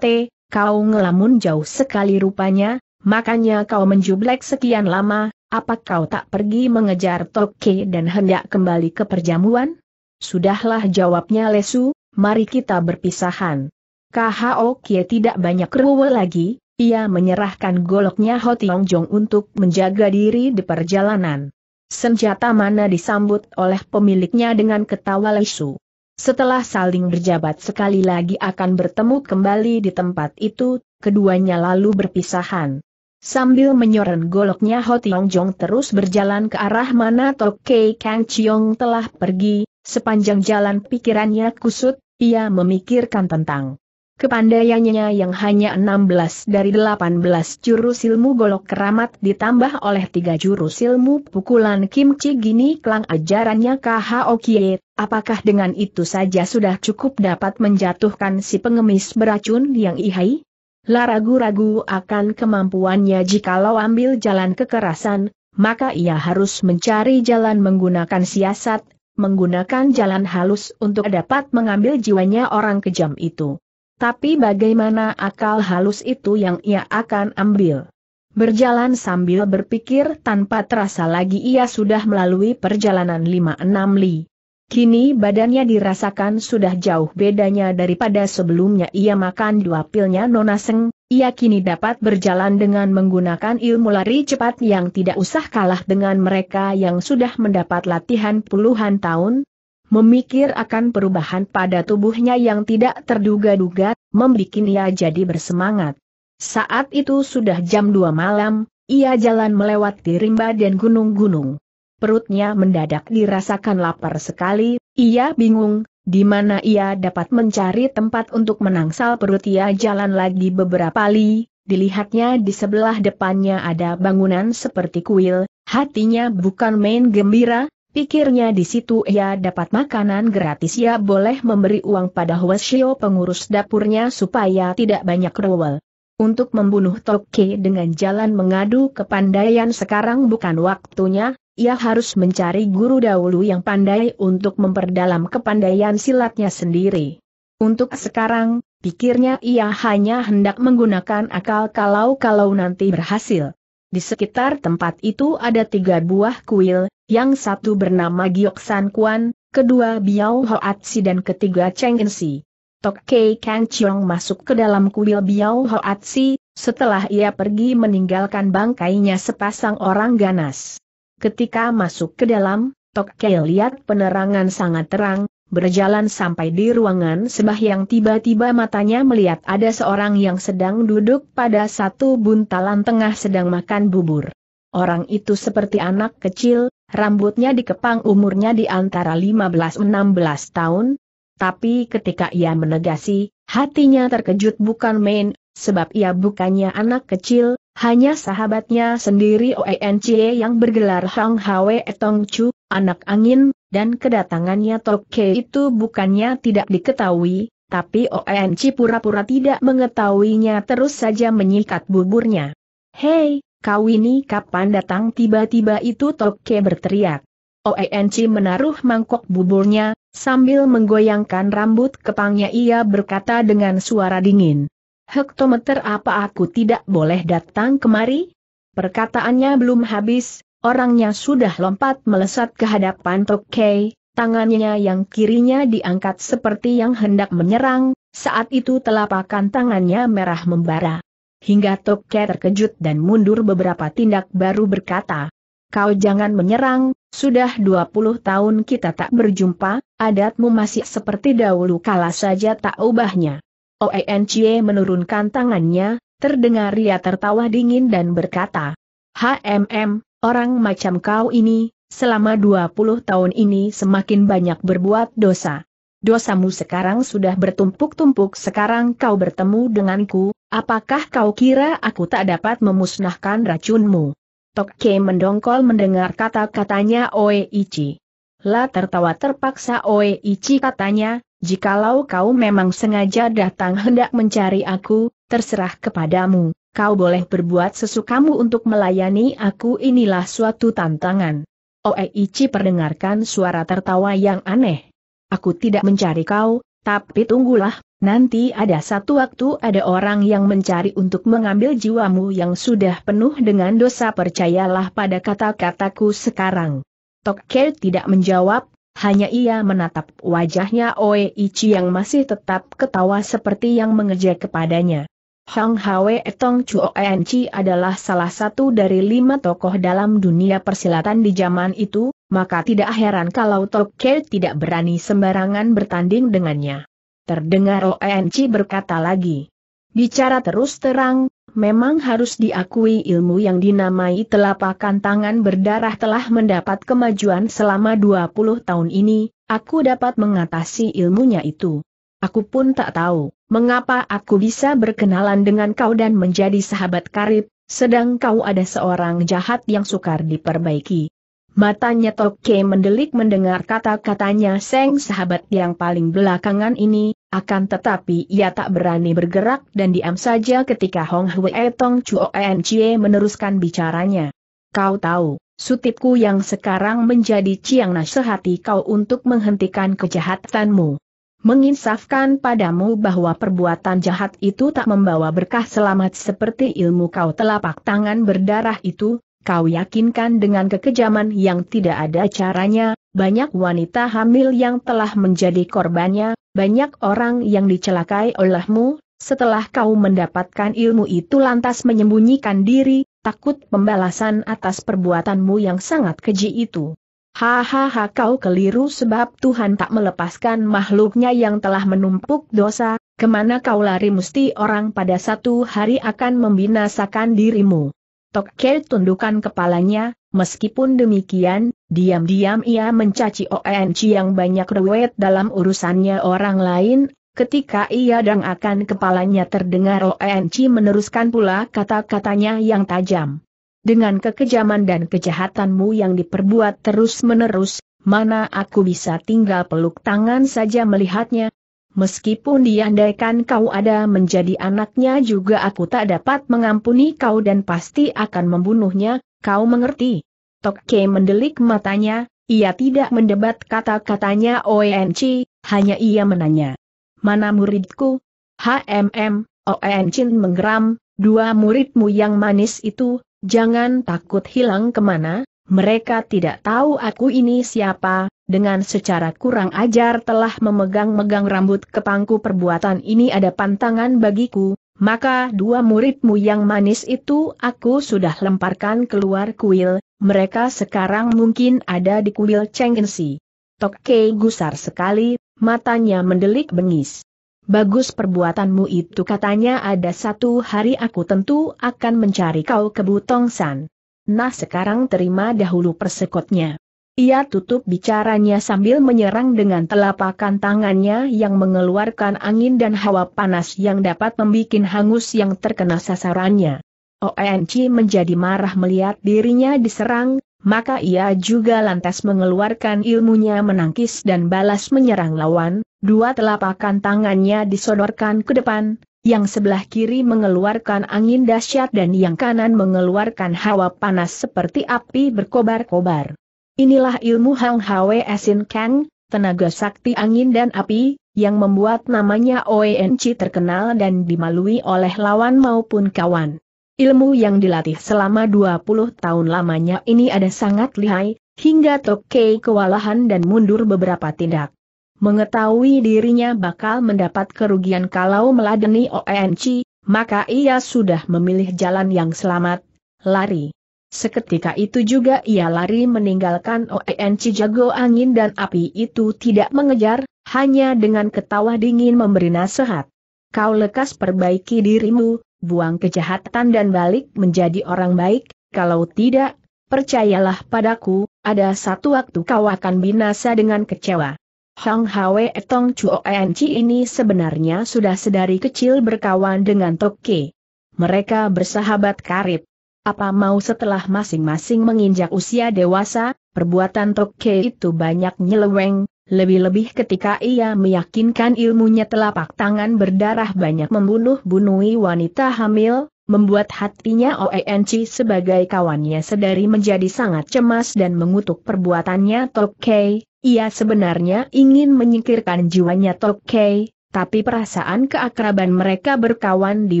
Te, kau ngelamun jauh sekali rupanya, makanya kau menjublek sekian lama, apa kau tak pergi mengejar Toke dan hendak kembali ke perjamuan? Sudahlah jawabnya Lesu, mari kita berpisahan. KHO Kie tidak banyak ruwe lagi, ia menyerahkan goloknya Tiong Jong untuk menjaga diri di perjalanan. Senjata mana disambut oleh pemiliknya dengan ketawa lesu. Setelah saling berjabat sekali lagi akan bertemu kembali di tempat itu, keduanya lalu berpisahan. Sambil menyoren goloknya Ho Tiong Jong terus berjalan ke arah mana Tok Kang Chiong telah pergi, sepanjang jalan pikirannya kusut, ia memikirkan tentang Kepandaiannya yang hanya 16 dari 18 jurus ilmu golok keramat ditambah oleh tiga jurus ilmu pukulan Kim Chi Gini Klang ajarannya KHO Kie, apakah dengan itu saja sudah cukup dapat menjatuhkan si pengemis beracun yang ihai? Laragu ragu-ragu akan kemampuannya jikalau ambil jalan kekerasan, maka ia harus mencari jalan menggunakan siasat, menggunakan jalan halus untuk dapat mengambil jiwanya orang kejam itu. Tapi bagaimana akal halus itu yang ia akan ambil? Berjalan sambil berpikir tanpa terasa lagi ia sudah melalui perjalanan 5-6 li. Kini badannya dirasakan sudah jauh bedanya daripada sebelumnya ia makan dua pilnya nonaseng, ia kini dapat berjalan dengan menggunakan ilmu lari cepat yang tidak usah kalah dengan mereka yang sudah mendapat latihan puluhan tahun, memikir akan perubahan pada tubuhnya yang tidak terduga-duga, membuat ia jadi bersemangat. Saat itu sudah jam 2 malam, ia jalan melewati rimba dan gunung-gunung. Perutnya mendadak dirasakan lapar sekali, ia bingung, di mana ia dapat mencari tempat untuk menangsal perut ia jalan lagi beberapa li, dilihatnya di sebelah depannya ada bangunan seperti kuil, hatinya bukan main gembira, Pikirnya di situ ia dapat makanan gratis ia boleh memberi uang pada Huashio pengurus dapurnya supaya tidak banyak rewel. Untuk membunuh Toke dengan jalan mengadu ke kepandaian sekarang bukan waktunya, ia harus mencari guru dahulu yang pandai untuk memperdalam kepandaian silatnya sendiri. Untuk sekarang, pikirnya ia hanya hendak menggunakan akal kalau-kalau nanti berhasil. Di sekitar tempat itu ada tiga buah kuil, yang satu bernama Giok San Kuan, kedua Biao Hoat Si dan ketiga Cheng In Si. Tok Kei Kang Chiong masuk ke dalam kuil Biao Hoat Si, setelah ia pergi meninggalkan bangkainya sepasang orang ganas. Ketika masuk ke dalam, Tok Kei lihat penerangan sangat terang, berjalan sampai di ruangan sembah yang tiba-tiba matanya melihat ada seorang yang sedang duduk pada satu buntalan tengah sedang makan bubur. Orang itu seperti anak kecil, Rambutnya dikepang umurnya di antara 15-16 tahun, tapi ketika ia menegasi, hatinya terkejut bukan main, sebab ia bukannya anak kecil, hanya sahabatnya sendiri ONC yang bergelar Hang Hwe Tong Chu, anak angin, dan kedatangannya Tokke itu bukannya tidak diketahui, tapi ONC pura-pura tidak mengetahuinya terus saja menyikat buburnya. Hei, kau ini kapan datang tiba-tiba itu Toke berteriak. Oenci menaruh mangkok buburnya, sambil menggoyangkan rambut kepangnya ia berkata dengan suara dingin. Hektometer apa aku tidak boleh datang kemari? Perkataannya belum habis, orangnya sudah lompat melesat ke hadapan Toke, tangannya yang kirinya diangkat seperti yang hendak menyerang, saat itu telapakan tangannya merah membara hingga Tokke terkejut dan mundur beberapa tindak baru berkata, Kau jangan menyerang, sudah 20 tahun kita tak berjumpa, adatmu masih seperti dahulu kala saja tak ubahnya. Oencie menurunkan tangannya, terdengar ia tertawa dingin dan berkata, HMM, orang macam kau ini, selama 20 tahun ini semakin banyak berbuat dosa. Dosamu sekarang sudah bertumpuk-tumpuk sekarang kau bertemu denganku, Apakah kau kira aku tak dapat memusnahkan racunmu? Tokke mendongkol mendengar kata-katanya Oe Ichi. La tertawa terpaksa Oe Ichi katanya, jikalau kau memang sengaja datang hendak mencari aku, terserah kepadamu, kau boleh berbuat sesukamu untuk melayani aku inilah suatu tantangan. Oe Ichi perdengarkan suara tertawa yang aneh. Aku tidak mencari kau, tapi tunggulah, Nanti ada satu waktu ada orang yang mencari untuk mengambil jiwamu yang sudah penuh dengan dosa percayalah pada kata-kataku sekarang. Tokke tidak menjawab, hanya ia menatap wajahnya Oe Ichi yang masih tetap ketawa seperti yang mengejek kepadanya. Hang Hwe En Chi adalah salah satu dari lima tokoh dalam dunia persilatan di zaman itu, maka tidak heran kalau Tokke tidak berani sembarangan bertanding dengannya. Terdengar ONC berkata lagi. Bicara terus terang, memang harus diakui ilmu yang dinamai telapakan tangan berdarah telah mendapat kemajuan selama 20 tahun ini, aku dapat mengatasi ilmunya itu. Aku pun tak tahu, mengapa aku bisa berkenalan dengan kau dan menjadi sahabat karib, sedang kau ada seorang jahat yang sukar diperbaiki. Matanya Toke mendelik mendengar kata-katanya Seng sahabat yang paling belakangan ini, akan tetapi ia tak berani bergerak dan diam saja ketika Hong Hui Tong Chuo En Chie meneruskan bicaranya. Kau tahu, sutipku yang sekarang menjadi ciang nasihati kau untuk menghentikan kejahatanmu. Menginsafkan padamu bahwa perbuatan jahat itu tak membawa berkah selamat seperti ilmu kau telapak tangan berdarah itu, kau yakinkan dengan kekejaman yang tidak ada caranya, banyak wanita hamil yang telah menjadi korbannya, banyak orang yang dicelakai olehmu, setelah kau mendapatkan ilmu itu lantas menyembunyikan diri, takut pembalasan atas perbuatanmu yang sangat keji itu. Hahaha kau keliru sebab Tuhan tak melepaskan makhluknya yang telah menumpuk dosa, kemana kau lari mesti orang pada satu hari akan membinasakan dirimu. Tokke tundukkan kepalanya, meskipun demikian, Diam-diam ia mencaci ONC yang banyak rewet dalam urusannya orang lain, ketika ia dang akan kepalanya terdengar ONC meneruskan pula kata-katanya yang tajam. Dengan kekejaman dan kejahatanmu yang diperbuat terus-menerus, mana aku bisa tinggal peluk tangan saja melihatnya? Meskipun diandaikan kau ada menjadi anaknya juga aku tak dapat mengampuni kau dan pasti akan membunuhnya, kau mengerti? Kei mendelik matanya, ia tidak mendebat kata-katanya ONC, hanya ia menanya. Mana muridku? HMM, ONC menggeram, dua muridmu yang manis itu, jangan takut hilang kemana, mereka tidak tahu aku ini siapa, dengan secara kurang ajar telah memegang-megang rambut kepangku perbuatan ini ada pantangan bagiku, maka dua muridmu yang manis itu aku sudah lemparkan keluar kuil, mereka sekarang mungkin ada di kuil Chengensi. Tok Kei gusar sekali, matanya mendelik bengis. Bagus perbuatanmu itu katanya ada satu hari aku tentu akan mencari kau ke Butongsan. Nah sekarang terima dahulu persekotnya. Ia tutup bicaranya sambil menyerang dengan telapakan tangannya yang mengeluarkan angin dan hawa panas yang dapat membuat hangus yang terkena sasarannya. ONC oh, menjadi marah melihat dirinya diserang, maka ia juga lantas mengeluarkan ilmunya menangkis dan balas menyerang lawan, dua telapakan tangannya disodorkan ke depan, yang sebelah kiri mengeluarkan angin dahsyat dan yang kanan mengeluarkan hawa panas seperti api berkobar-kobar. Inilah ilmu Hang Hwe Esin Kang, tenaga sakti angin dan api, yang membuat namanya ONC terkenal dan dimalui oleh lawan maupun kawan. Ilmu yang dilatih selama 20 tahun lamanya ini ada sangat lihai, hingga Tokei kewalahan dan mundur beberapa tindak. Mengetahui dirinya bakal mendapat kerugian kalau meladeni ONC, maka ia sudah memilih jalan yang selamat, lari. Seketika itu juga ia lari meninggalkan ONC jago angin dan api itu tidak mengejar, hanya dengan ketawa dingin memberi nasihat. Kau lekas perbaiki dirimu, buang kejahatan dan balik menjadi orang baik, kalau tidak, percayalah padaku, ada satu waktu kau akan binasa dengan kecewa. Hang Hwe Tong Chuo Enci ini sebenarnya sudah sedari kecil berkawan dengan Toke. Mereka bersahabat karib. Apa mau setelah masing-masing menginjak usia dewasa, perbuatan Toke itu banyak nyeleweng, lebih-lebih ketika ia meyakinkan ilmunya telapak tangan berdarah banyak membunuh bunuhi wanita hamil, membuat hatinya OENC sebagai kawannya sedari menjadi sangat cemas dan mengutuk perbuatannya Tokkei, ia sebenarnya ingin menyingkirkan jiwanya Tokkei, tapi perasaan keakraban mereka berkawan di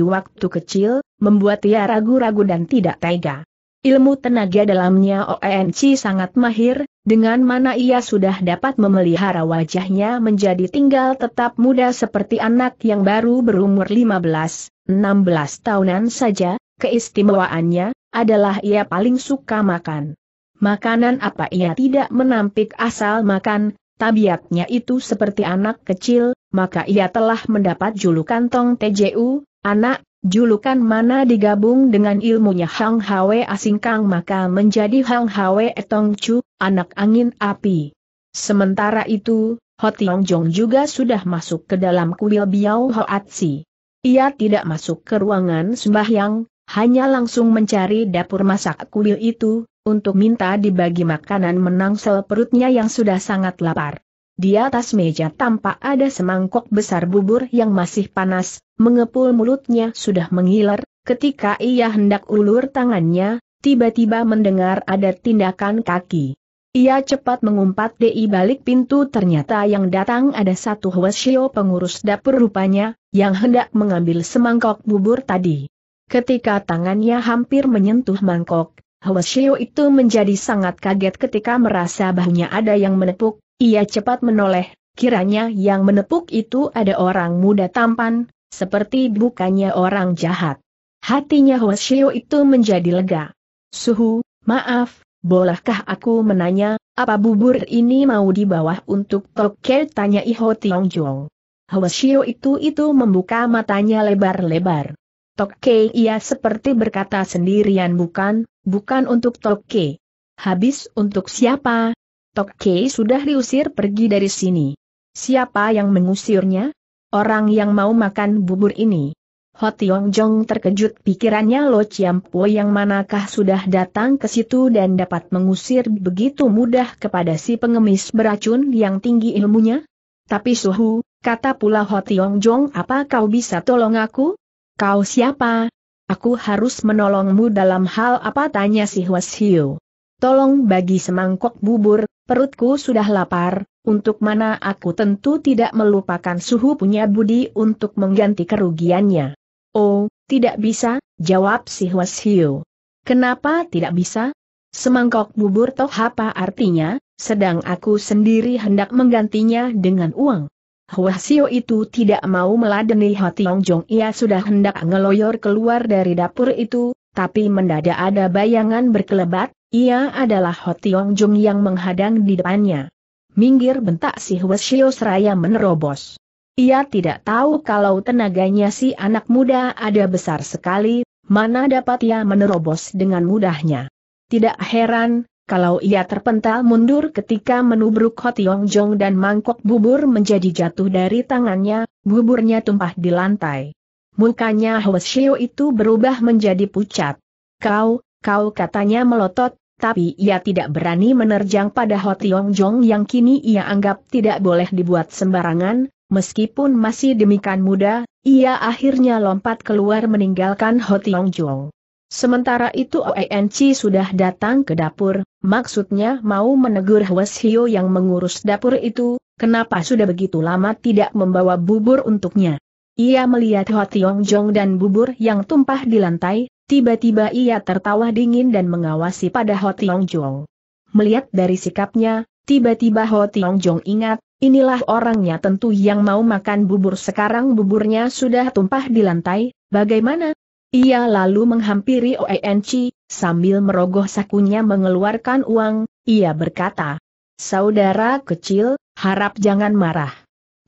waktu kecil, membuat ia ragu-ragu dan tidak tega. Ilmu tenaga dalamnya ONC e sangat mahir, dengan mana ia sudah dapat memelihara wajahnya menjadi tinggal tetap muda seperti anak yang baru berumur 15, 16 tahunan saja, keistimewaannya adalah ia paling suka makan. Makanan apa ia tidak menampik asal makan, tabiatnya itu seperti anak kecil, maka ia telah mendapat julukan Tong TJU, anak Julukan mana digabung dengan ilmunya Hang Hwe Asingkang maka menjadi Hang Hwe Etong Chu, anak angin api. Sementara itu, Ho Tiong Jong juga sudah masuk ke dalam kuil Biao Ho Atsi. Ia tidak masuk ke ruangan sembahyang, hanya langsung mencari dapur masak kuil itu, untuk minta dibagi makanan menangsel perutnya yang sudah sangat lapar. Di atas meja tampak ada semangkok besar bubur yang masih panas, mengepul mulutnya sudah mengiler, ketika ia hendak ulur tangannya, tiba-tiba mendengar ada tindakan kaki. Ia cepat mengumpat di balik pintu ternyata yang datang ada satu Hwasyo pengurus dapur rupanya, yang hendak mengambil semangkok bubur tadi. Ketika tangannya hampir menyentuh mangkok, Hwasyo itu menjadi sangat kaget ketika merasa bahunya ada yang menepuk, ia cepat menoleh, kiranya yang menepuk itu ada orang muda tampan, seperti bukannya orang jahat. Hatinya Hoshio itu menjadi lega. Suhu, maaf, bolehkah aku menanya, apa bubur ini mau dibawa untuk Tokyo? Tanya Iho Tiong Jong. Hoshio itu itu membuka matanya lebar-lebar. Tokke ia seperti berkata sendirian bukan, bukan untuk Tokke. Habis untuk siapa, Tok Kei sudah diusir pergi dari sini. Siapa yang mengusirnya? Orang yang mau makan bubur ini. Ho Tiong Jong terkejut pikirannya Lo Po yang manakah sudah datang ke situ dan dapat mengusir begitu mudah kepada si pengemis beracun yang tinggi ilmunya? Tapi Suhu, kata pula Ho Tiong Jong apa kau bisa tolong aku? Kau siapa? Aku harus menolongmu dalam hal apa tanya si Huas Hiu. Tolong bagi semangkok bubur, Perutku sudah lapar, untuk mana aku tentu tidak melupakan suhu punya Budi untuk mengganti kerugiannya. Oh, tidak bisa, jawab si Huasio. Kenapa tidak bisa? Semangkok bubur toh apa artinya, sedang aku sendiri hendak menggantinya dengan uang. Huasio itu tidak mau meladeni hati Jong ia sudah hendak ngeloyor keluar dari dapur itu, tapi mendadak ada bayangan berkelebat, ia adalah Hot Tiong Jung yang menghadang di depannya. Minggir bentak si Hwesio seraya menerobos. Ia tidak tahu kalau tenaganya si anak muda ada besar sekali, mana dapat ia menerobos dengan mudahnya. Tidak heran, kalau ia terpental mundur ketika menubruk Hot Tiong Jong dan mangkok bubur menjadi jatuh dari tangannya, buburnya tumpah di lantai. Mukanya Hwasio itu berubah menjadi pucat. Kau, Kau katanya melotot, tapi ia tidak berani menerjang pada Ho Tiong Jong yang kini ia anggap tidak boleh dibuat sembarangan, meskipun masih demikian muda, ia akhirnya lompat keluar meninggalkan Ho Tiong Jong. Sementara itu ONC sudah datang ke dapur, maksudnya mau menegur Hwes Hio yang mengurus dapur itu, kenapa sudah begitu lama tidak membawa bubur untuknya. Ia melihat Ho Tiong Jong dan bubur yang tumpah di lantai, Tiba-tiba ia tertawa dingin dan mengawasi pada Ho Tiong Jong. Melihat dari sikapnya, tiba-tiba Ho Tiong Jong ingat, inilah orangnya tentu yang mau makan bubur sekarang buburnya sudah tumpah di lantai, bagaimana? Ia lalu menghampiri Anci, sambil merogoh sakunya mengeluarkan uang, ia berkata, Saudara kecil, harap jangan marah.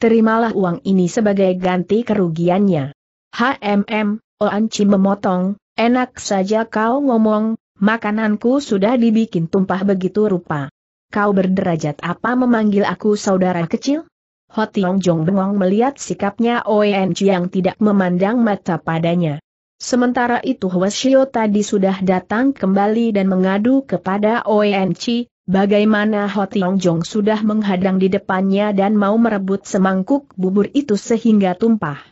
Terimalah uang ini sebagai ganti kerugiannya. HMM, Anci memotong, Enak saja kau ngomong, makananku sudah dibikin tumpah begitu rupa. Kau berderajat apa memanggil aku saudara kecil? Ho Tiong Jong bengong melihat sikapnya Oen yang tidak memandang mata padanya. Sementara itu Hwasyo tadi sudah datang kembali dan mengadu kepada Oen bagaimana Ho Tiong Jong sudah menghadang di depannya dan mau merebut semangkuk bubur itu sehingga tumpah.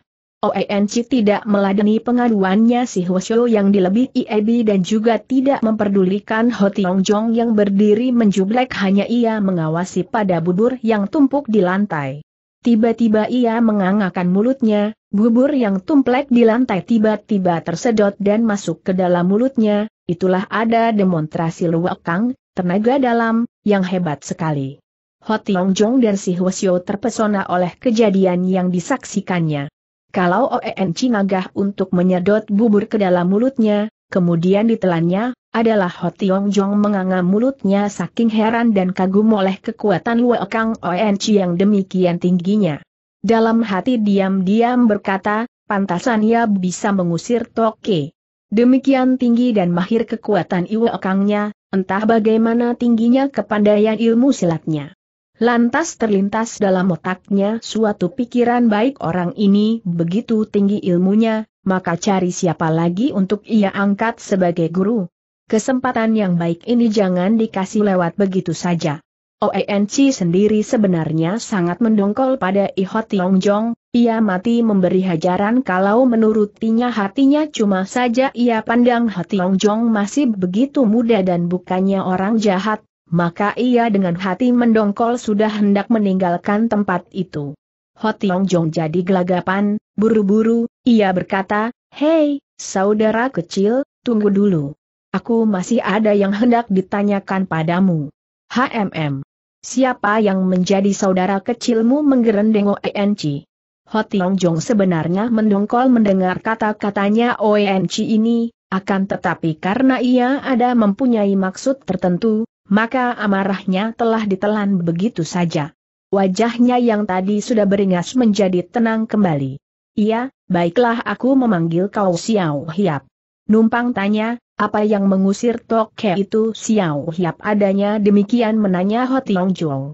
OENC tidak meladeni pengaduannya si Hwasyo yang dilebih IEB dan juga tidak memperdulikan Ho Tiong Jong yang berdiri menjublek hanya ia mengawasi pada bubur yang tumpuk di lantai. Tiba-tiba ia mengangakan mulutnya, bubur yang tumplek di lantai tiba-tiba tersedot dan masuk ke dalam mulutnya, itulah ada demonstrasi luwakang, tenaga dalam, yang hebat sekali. Ho Tiong Jong dan si Hwasyo terpesona oleh kejadian yang disaksikannya. Kalau OEN Cinagah untuk menyedot bubur ke dalam mulutnya, kemudian ditelannya, adalah Ho Tiong Jong menganga mulutnya saking heran dan kagum oleh kekuatan Luo Kang OEN Ci yang demikian tingginya. Dalam hati diam-diam berkata, pantasan ia bisa mengusir Toke. Demikian tinggi dan mahir kekuatan Iwe Kangnya, entah bagaimana tingginya kepandaian ilmu silatnya. Lantas terlintas dalam otaknya suatu pikiran baik orang ini begitu tinggi ilmunya, maka cari siapa lagi untuk ia angkat sebagai guru. Kesempatan yang baik ini jangan dikasih lewat begitu saja. OENC sendiri sebenarnya sangat mendongkol pada Iho Longjong, ia mati memberi hajaran kalau menurutinya hatinya cuma saja ia pandang Ho Longjong masih begitu muda dan bukannya orang jahat, maka ia dengan hati mendongkol sudah hendak meninggalkan tempat itu. Hotiong Jong jadi gelagapan, buru-buru, ia berkata, Hei, saudara kecil, tunggu dulu. Aku masih ada yang hendak ditanyakan padamu. HMM. Siapa yang menjadi saudara kecilmu menggerendeng OENC? Hotiong Jong sebenarnya mendongkol mendengar kata-katanya ONC ini, akan tetapi karena ia ada mempunyai maksud tertentu, maka amarahnya telah ditelan begitu saja. Wajahnya yang tadi sudah beringas menjadi tenang kembali. Iya, baiklah aku memanggil kau Xiao Hiap. Numpang tanya, apa yang mengusir Toke itu Xiao Hiap adanya demikian menanya Ho Tiong Jong.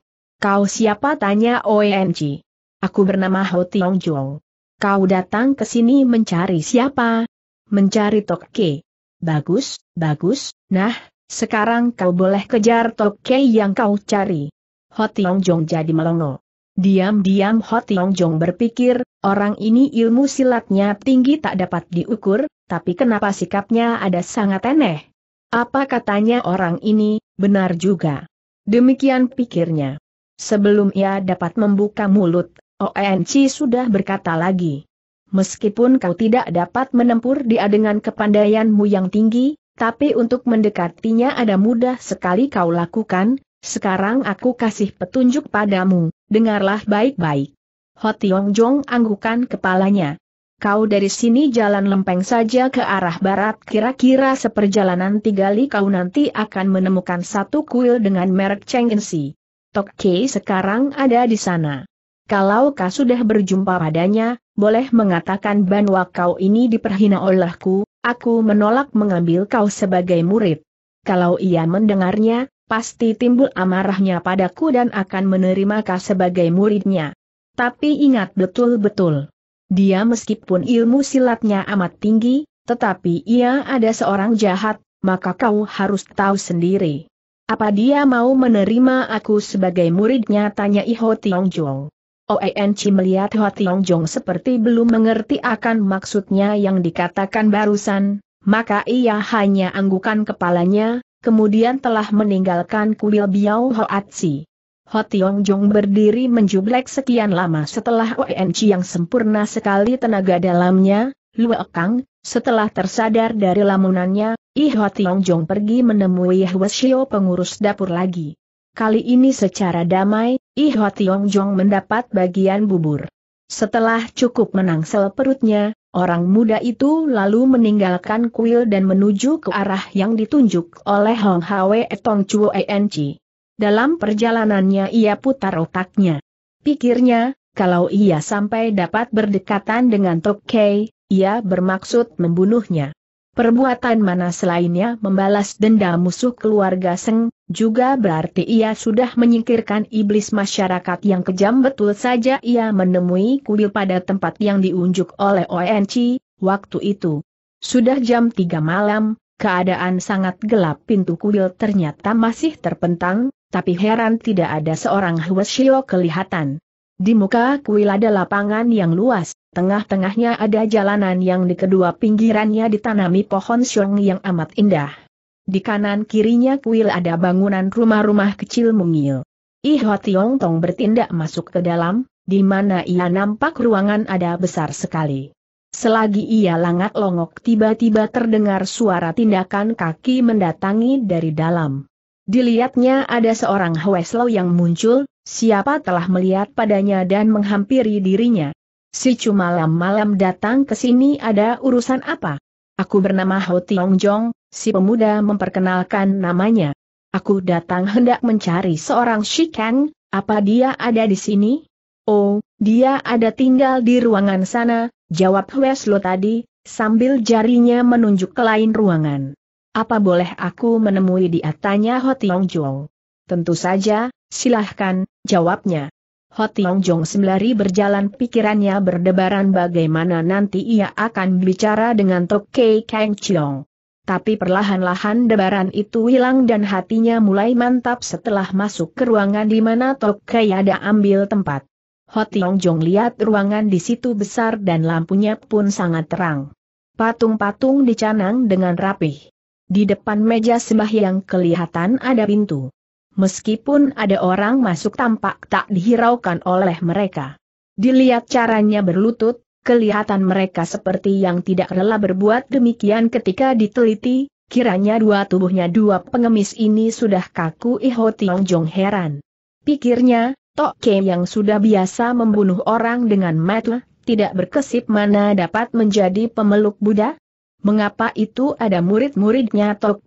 Kau siapa tanya ONG. Aku bernama Ho Tiong Jong. Kau datang ke sini mencari siapa? Mencari Toke. Bagus, bagus, nah, sekarang kau boleh kejar Tokei yang kau cari. Ho Tiong Jong jadi melongo. Diam-diam Ho Tiong Jong berpikir, orang ini ilmu silatnya tinggi tak dapat diukur, tapi kenapa sikapnya ada sangat aneh. Apa katanya orang ini, benar juga. Demikian pikirnya. Sebelum ia dapat membuka mulut, ONC sudah berkata lagi. Meskipun kau tidak dapat menempur dia dengan kepandaianmu yang tinggi, tapi untuk mendekatinya ada mudah sekali kau lakukan, sekarang aku kasih petunjuk padamu, dengarlah baik-baik. Hotiong Jong anggukan kepalanya. Kau dari sini jalan lempeng saja ke arah barat kira-kira seperjalanan tiga li kau nanti akan menemukan satu kuil dengan merek Cheng Si. Tok Kei sekarang ada di sana. Kalau kau sudah berjumpa padanya, boleh mengatakan bahwa kau ini diperhina olehku, Aku menolak mengambil kau sebagai murid. Kalau ia mendengarnya, pasti timbul amarahnya padaku dan akan menerima kau sebagai muridnya. Tapi ingat betul-betul. Dia meskipun ilmu silatnya amat tinggi, tetapi ia ada seorang jahat, maka kau harus tahu sendiri. Apa dia mau menerima aku sebagai muridnya? Tanya Iho Tiong Jong. Oeng Chi melihat Hua Tiong Jong seperti belum mengerti akan maksudnya yang dikatakan barusan, maka ia hanya anggukan kepalanya, kemudian telah meninggalkan kuil Biao Hoat Si. Ho Tiong Jong berdiri menjublek sekian lama setelah ONC yang sempurna sekali tenaga dalamnya, Lue Kang, setelah tersadar dari lamunannya, I Ho Tiong Jong pergi menemui Hwa Xiao pengurus dapur lagi. Kali ini secara damai, Iho Tiong Jong mendapat bagian bubur. Setelah cukup menangsel perutnya, orang muda itu lalu meninggalkan kuil dan menuju ke arah yang ditunjuk oleh Hong Hwe Tong Chuo Enci. Dalam perjalanannya ia putar otaknya. Pikirnya, kalau ia sampai dapat berdekatan dengan Tok Kei, ia bermaksud membunuhnya. Perbuatan mana selainnya membalas dendam musuh keluarga Seng, juga berarti ia sudah menyingkirkan iblis masyarakat yang kejam betul saja ia menemui kuil pada tempat yang diunjuk oleh ONC, waktu itu. Sudah jam 3 malam, keadaan sangat gelap pintu kuil ternyata masih terpentang, tapi heran tidak ada seorang Hweshio kelihatan. Di muka kuil ada lapangan yang luas, tengah-tengahnya ada jalanan yang di kedua pinggirannya ditanami pohon syong yang amat indah. Di kanan kirinya kuil ada bangunan rumah-rumah kecil mungil. Iho Tiong Tong bertindak masuk ke dalam, di mana ia nampak ruangan ada besar sekali. Selagi ia langat longok tiba-tiba terdengar suara tindakan kaki mendatangi dari dalam. Dilihatnya ada seorang Hweslo yang muncul, siapa telah melihat padanya dan menghampiri dirinya, Si cuma malam-malam datang ke sini ada urusan apa? Aku bernama Ho Tiong Jong, si pemuda memperkenalkan namanya. Aku datang hendak mencari seorang Kang, apa dia ada di sini? Oh, dia ada tinggal di ruangan sana, jawab Weslo tadi, sambil jarinya menunjuk ke lain ruangan. Apa boleh aku menemui dia tanya Ho Tiong Jong? Tentu saja, silahkan, jawabnya. Ho Tiong Jong sembari berjalan pikirannya berdebaran bagaimana nanti ia akan bicara dengan Tok Kei Kang Chiong. Tapi perlahan-lahan debaran itu hilang dan hatinya mulai mantap setelah masuk ke ruangan di mana Tok Kei ada ambil tempat. Ho Tiong Jong lihat ruangan di situ besar dan lampunya pun sangat terang. Patung-patung dicanang dengan rapih. Di depan meja sembahyang kelihatan ada pintu meskipun ada orang masuk tampak tak dihiraukan oleh mereka. Dilihat caranya berlutut, kelihatan mereka seperti yang tidak rela berbuat demikian ketika diteliti, kiranya dua tubuhnya dua pengemis ini sudah kaku Iho Tiong Jong heran. Pikirnya, Tok yang sudah biasa membunuh orang dengan mata, tidak berkesip mana dapat menjadi pemeluk Buddha? Mengapa itu ada murid-muridnya Tok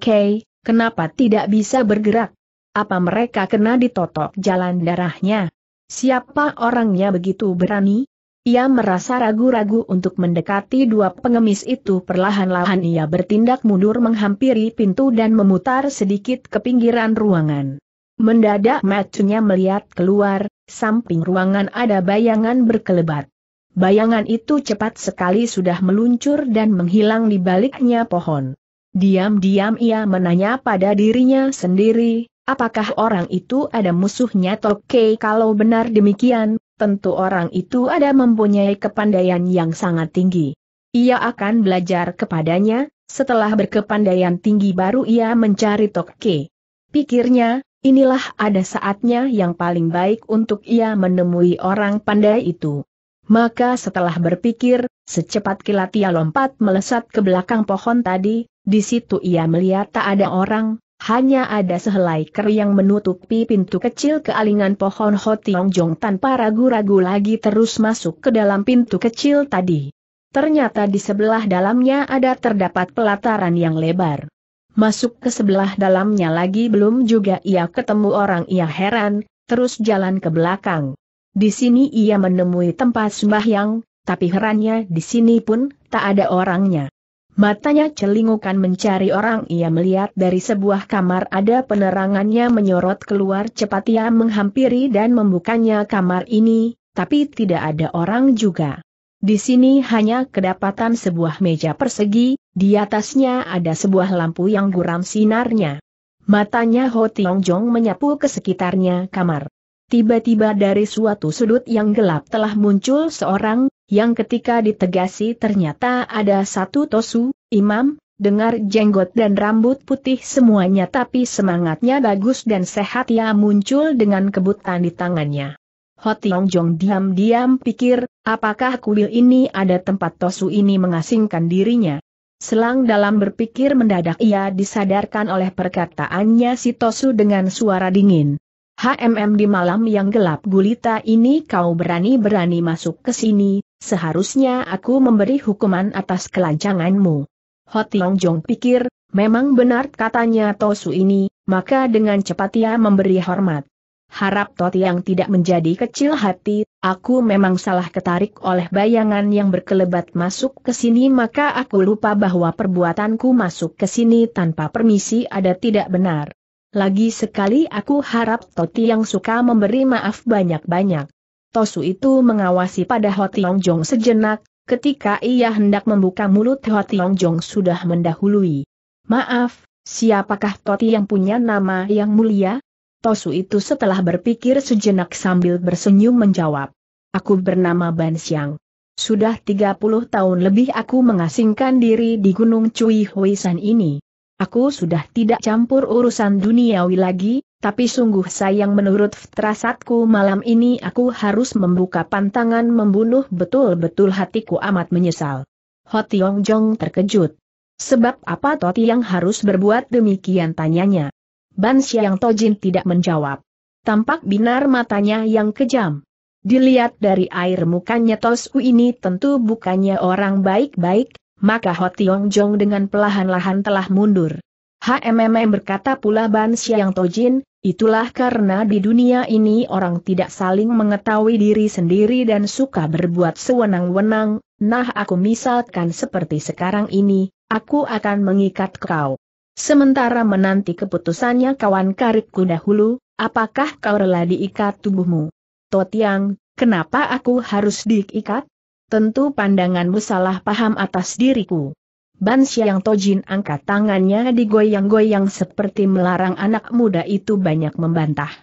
kenapa tidak bisa bergerak? Apa mereka kena ditotok jalan darahnya? Siapa orangnya begitu berani? Ia merasa ragu-ragu untuk mendekati dua pengemis itu perlahan-lahan ia bertindak mundur menghampiri pintu dan memutar sedikit ke pinggiran ruangan. Mendadak matunya melihat keluar, samping ruangan ada bayangan berkelebat. Bayangan itu cepat sekali sudah meluncur dan menghilang di baliknya pohon. Diam-diam ia menanya pada dirinya sendiri, Apakah orang itu ada musuhnya Toke? kalau benar demikian, tentu orang itu ada mempunyai kepandaian yang sangat tinggi. Ia akan belajar kepadanya, setelah berkepandaian tinggi baru ia mencari Toke. Pikirnya, inilah ada saatnya yang paling baik untuk ia menemui orang pandai itu. Maka setelah berpikir, secepat kilat ia lompat melesat ke belakang pohon tadi, di situ ia melihat tak ada orang, hanya ada sehelai ker yang menutupi pintu kecil kealingan pohon Hotiong Jong tanpa ragu-ragu lagi terus masuk ke dalam pintu kecil tadi. Ternyata di sebelah dalamnya ada terdapat pelataran yang lebar. Masuk ke sebelah dalamnya lagi belum juga ia ketemu orang ia heran, terus jalan ke belakang. Di sini ia menemui tempat sembahyang, tapi herannya di sini pun tak ada orangnya. Matanya celingukan mencari orang ia melihat dari sebuah kamar ada penerangannya menyorot keluar cepat ia menghampiri dan membukanya kamar ini, tapi tidak ada orang juga. Di sini hanya kedapatan sebuah meja persegi, di atasnya ada sebuah lampu yang guram sinarnya. Matanya Ho Tiong Jong menyapu ke sekitarnya kamar. Tiba-tiba dari suatu sudut yang gelap telah muncul seorang, yang ketika ditegasi ternyata ada satu Tosu, imam, dengar jenggot dan rambut putih semuanya tapi semangatnya bagus dan sehat ya muncul dengan kebutan di tangannya. Hotiong Jong diam-diam pikir, apakah kuil ini ada tempat Tosu ini mengasingkan dirinya? Selang dalam berpikir mendadak ia disadarkan oleh perkataannya si Tosu dengan suara dingin. HMM di malam yang gelap gulita ini kau berani-berani masuk ke sini, Seharusnya aku memberi hukuman atas kelancanganmu. Hotiong Jong pikir, memang benar katanya Tosu ini, maka dengan cepat ia memberi hormat. Harap yang tidak menjadi kecil hati, aku memang salah ketarik oleh bayangan yang berkelebat masuk ke sini maka aku lupa bahwa perbuatanku masuk ke sini tanpa permisi ada tidak benar. Lagi sekali aku harap Toti yang suka memberi maaf banyak-banyak. Tosu itu mengawasi pada Ho Tiong Jong sejenak, ketika ia hendak membuka mulut Ho Tiong Jong sudah mendahului. Maaf, siapakah Toti yang punya nama yang mulia? Tosu itu setelah berpikir sejenak sambil bersenyum menjawab. Aku bernama Ban Xiang. Sudah 30 tahun lebih aku mengasingkan diri di Gunung Cui Huisan ini. Aku sudah tidak campur urusan duniawi lagi, tapi sungguh sayang menurut fitrasatku malam ini aku harus membuka pantangan membunuh betul-betul hatiku amat menyesal. Ho Tiong Jong terkejut. Sebab apa Toti yang harus berbuat demikian tanyanya. Ban Xiang Tojin tidak menjawab. Tampak binar matanya yang kejam. Dilihat dari air mukanya Tos ini tentu bukannya orang baik-baik, maka Ho Tiong Jong dengan pelahan-lahan telah mundur. HMM berkata pula Ban Xiang Tojin, itulah karena di dunia ini orang tidak saling mengetahui diri sendiri dan suka berbuat sewenang-wenang, nah aku misalkan seperti sekarang ini, aku akan mengikat kau. Sementara menanti keputusannya kawan karibku dahulu, apakah kau rela diikat tubuhmu? Totiang, kenapa aku harus diikat? Tentu pandanganmu salah paham atas diriku. Ban Xiang Tojin angkat tangannya digoyang-goyang seperti melarang anak muda itu banyak membantah.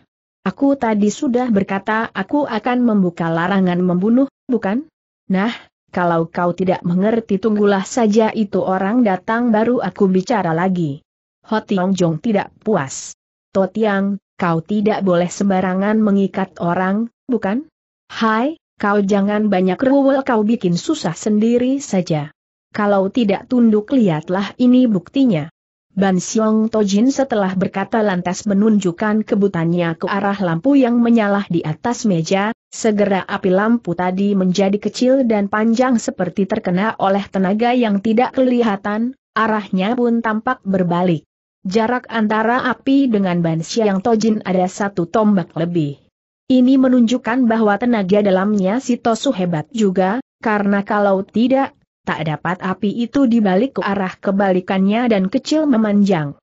Aku tadi sudah berkata aku akan membuka larangan membunuh, bukan? Nah, kalau kau tidak mengerti tunggulah saja itu orang datang baru aku bicara lagi. Ho Tiong Jong tidak puas. Totiang, kau tidak boleh sembarangan mengikat orang, bukan? Hai, kau jangan banyak rewel kau bikin susah sendiri saja. Kalau tidak tunduk lihatlah ini buktinya. Ban Xiong Tojin setelah berkata lantas menunjukkan kebutannya ke arah lampu yang menyala di atas meja, segera api lampu tadi menjadi kecil dan panjang seperti terkena oleh tenaga yang tidak kelihatan, arahnya pun tampak berbalik. Jarak antara api dengan Ban Tojin ada satu tombak lebih. Ini menunjukkan bahwa tenaga dalamnya si Tosu hebat juga, karena kalau tidak, tak dapat api itu dibalik ke arah kebalikannya dan kecil memanjang.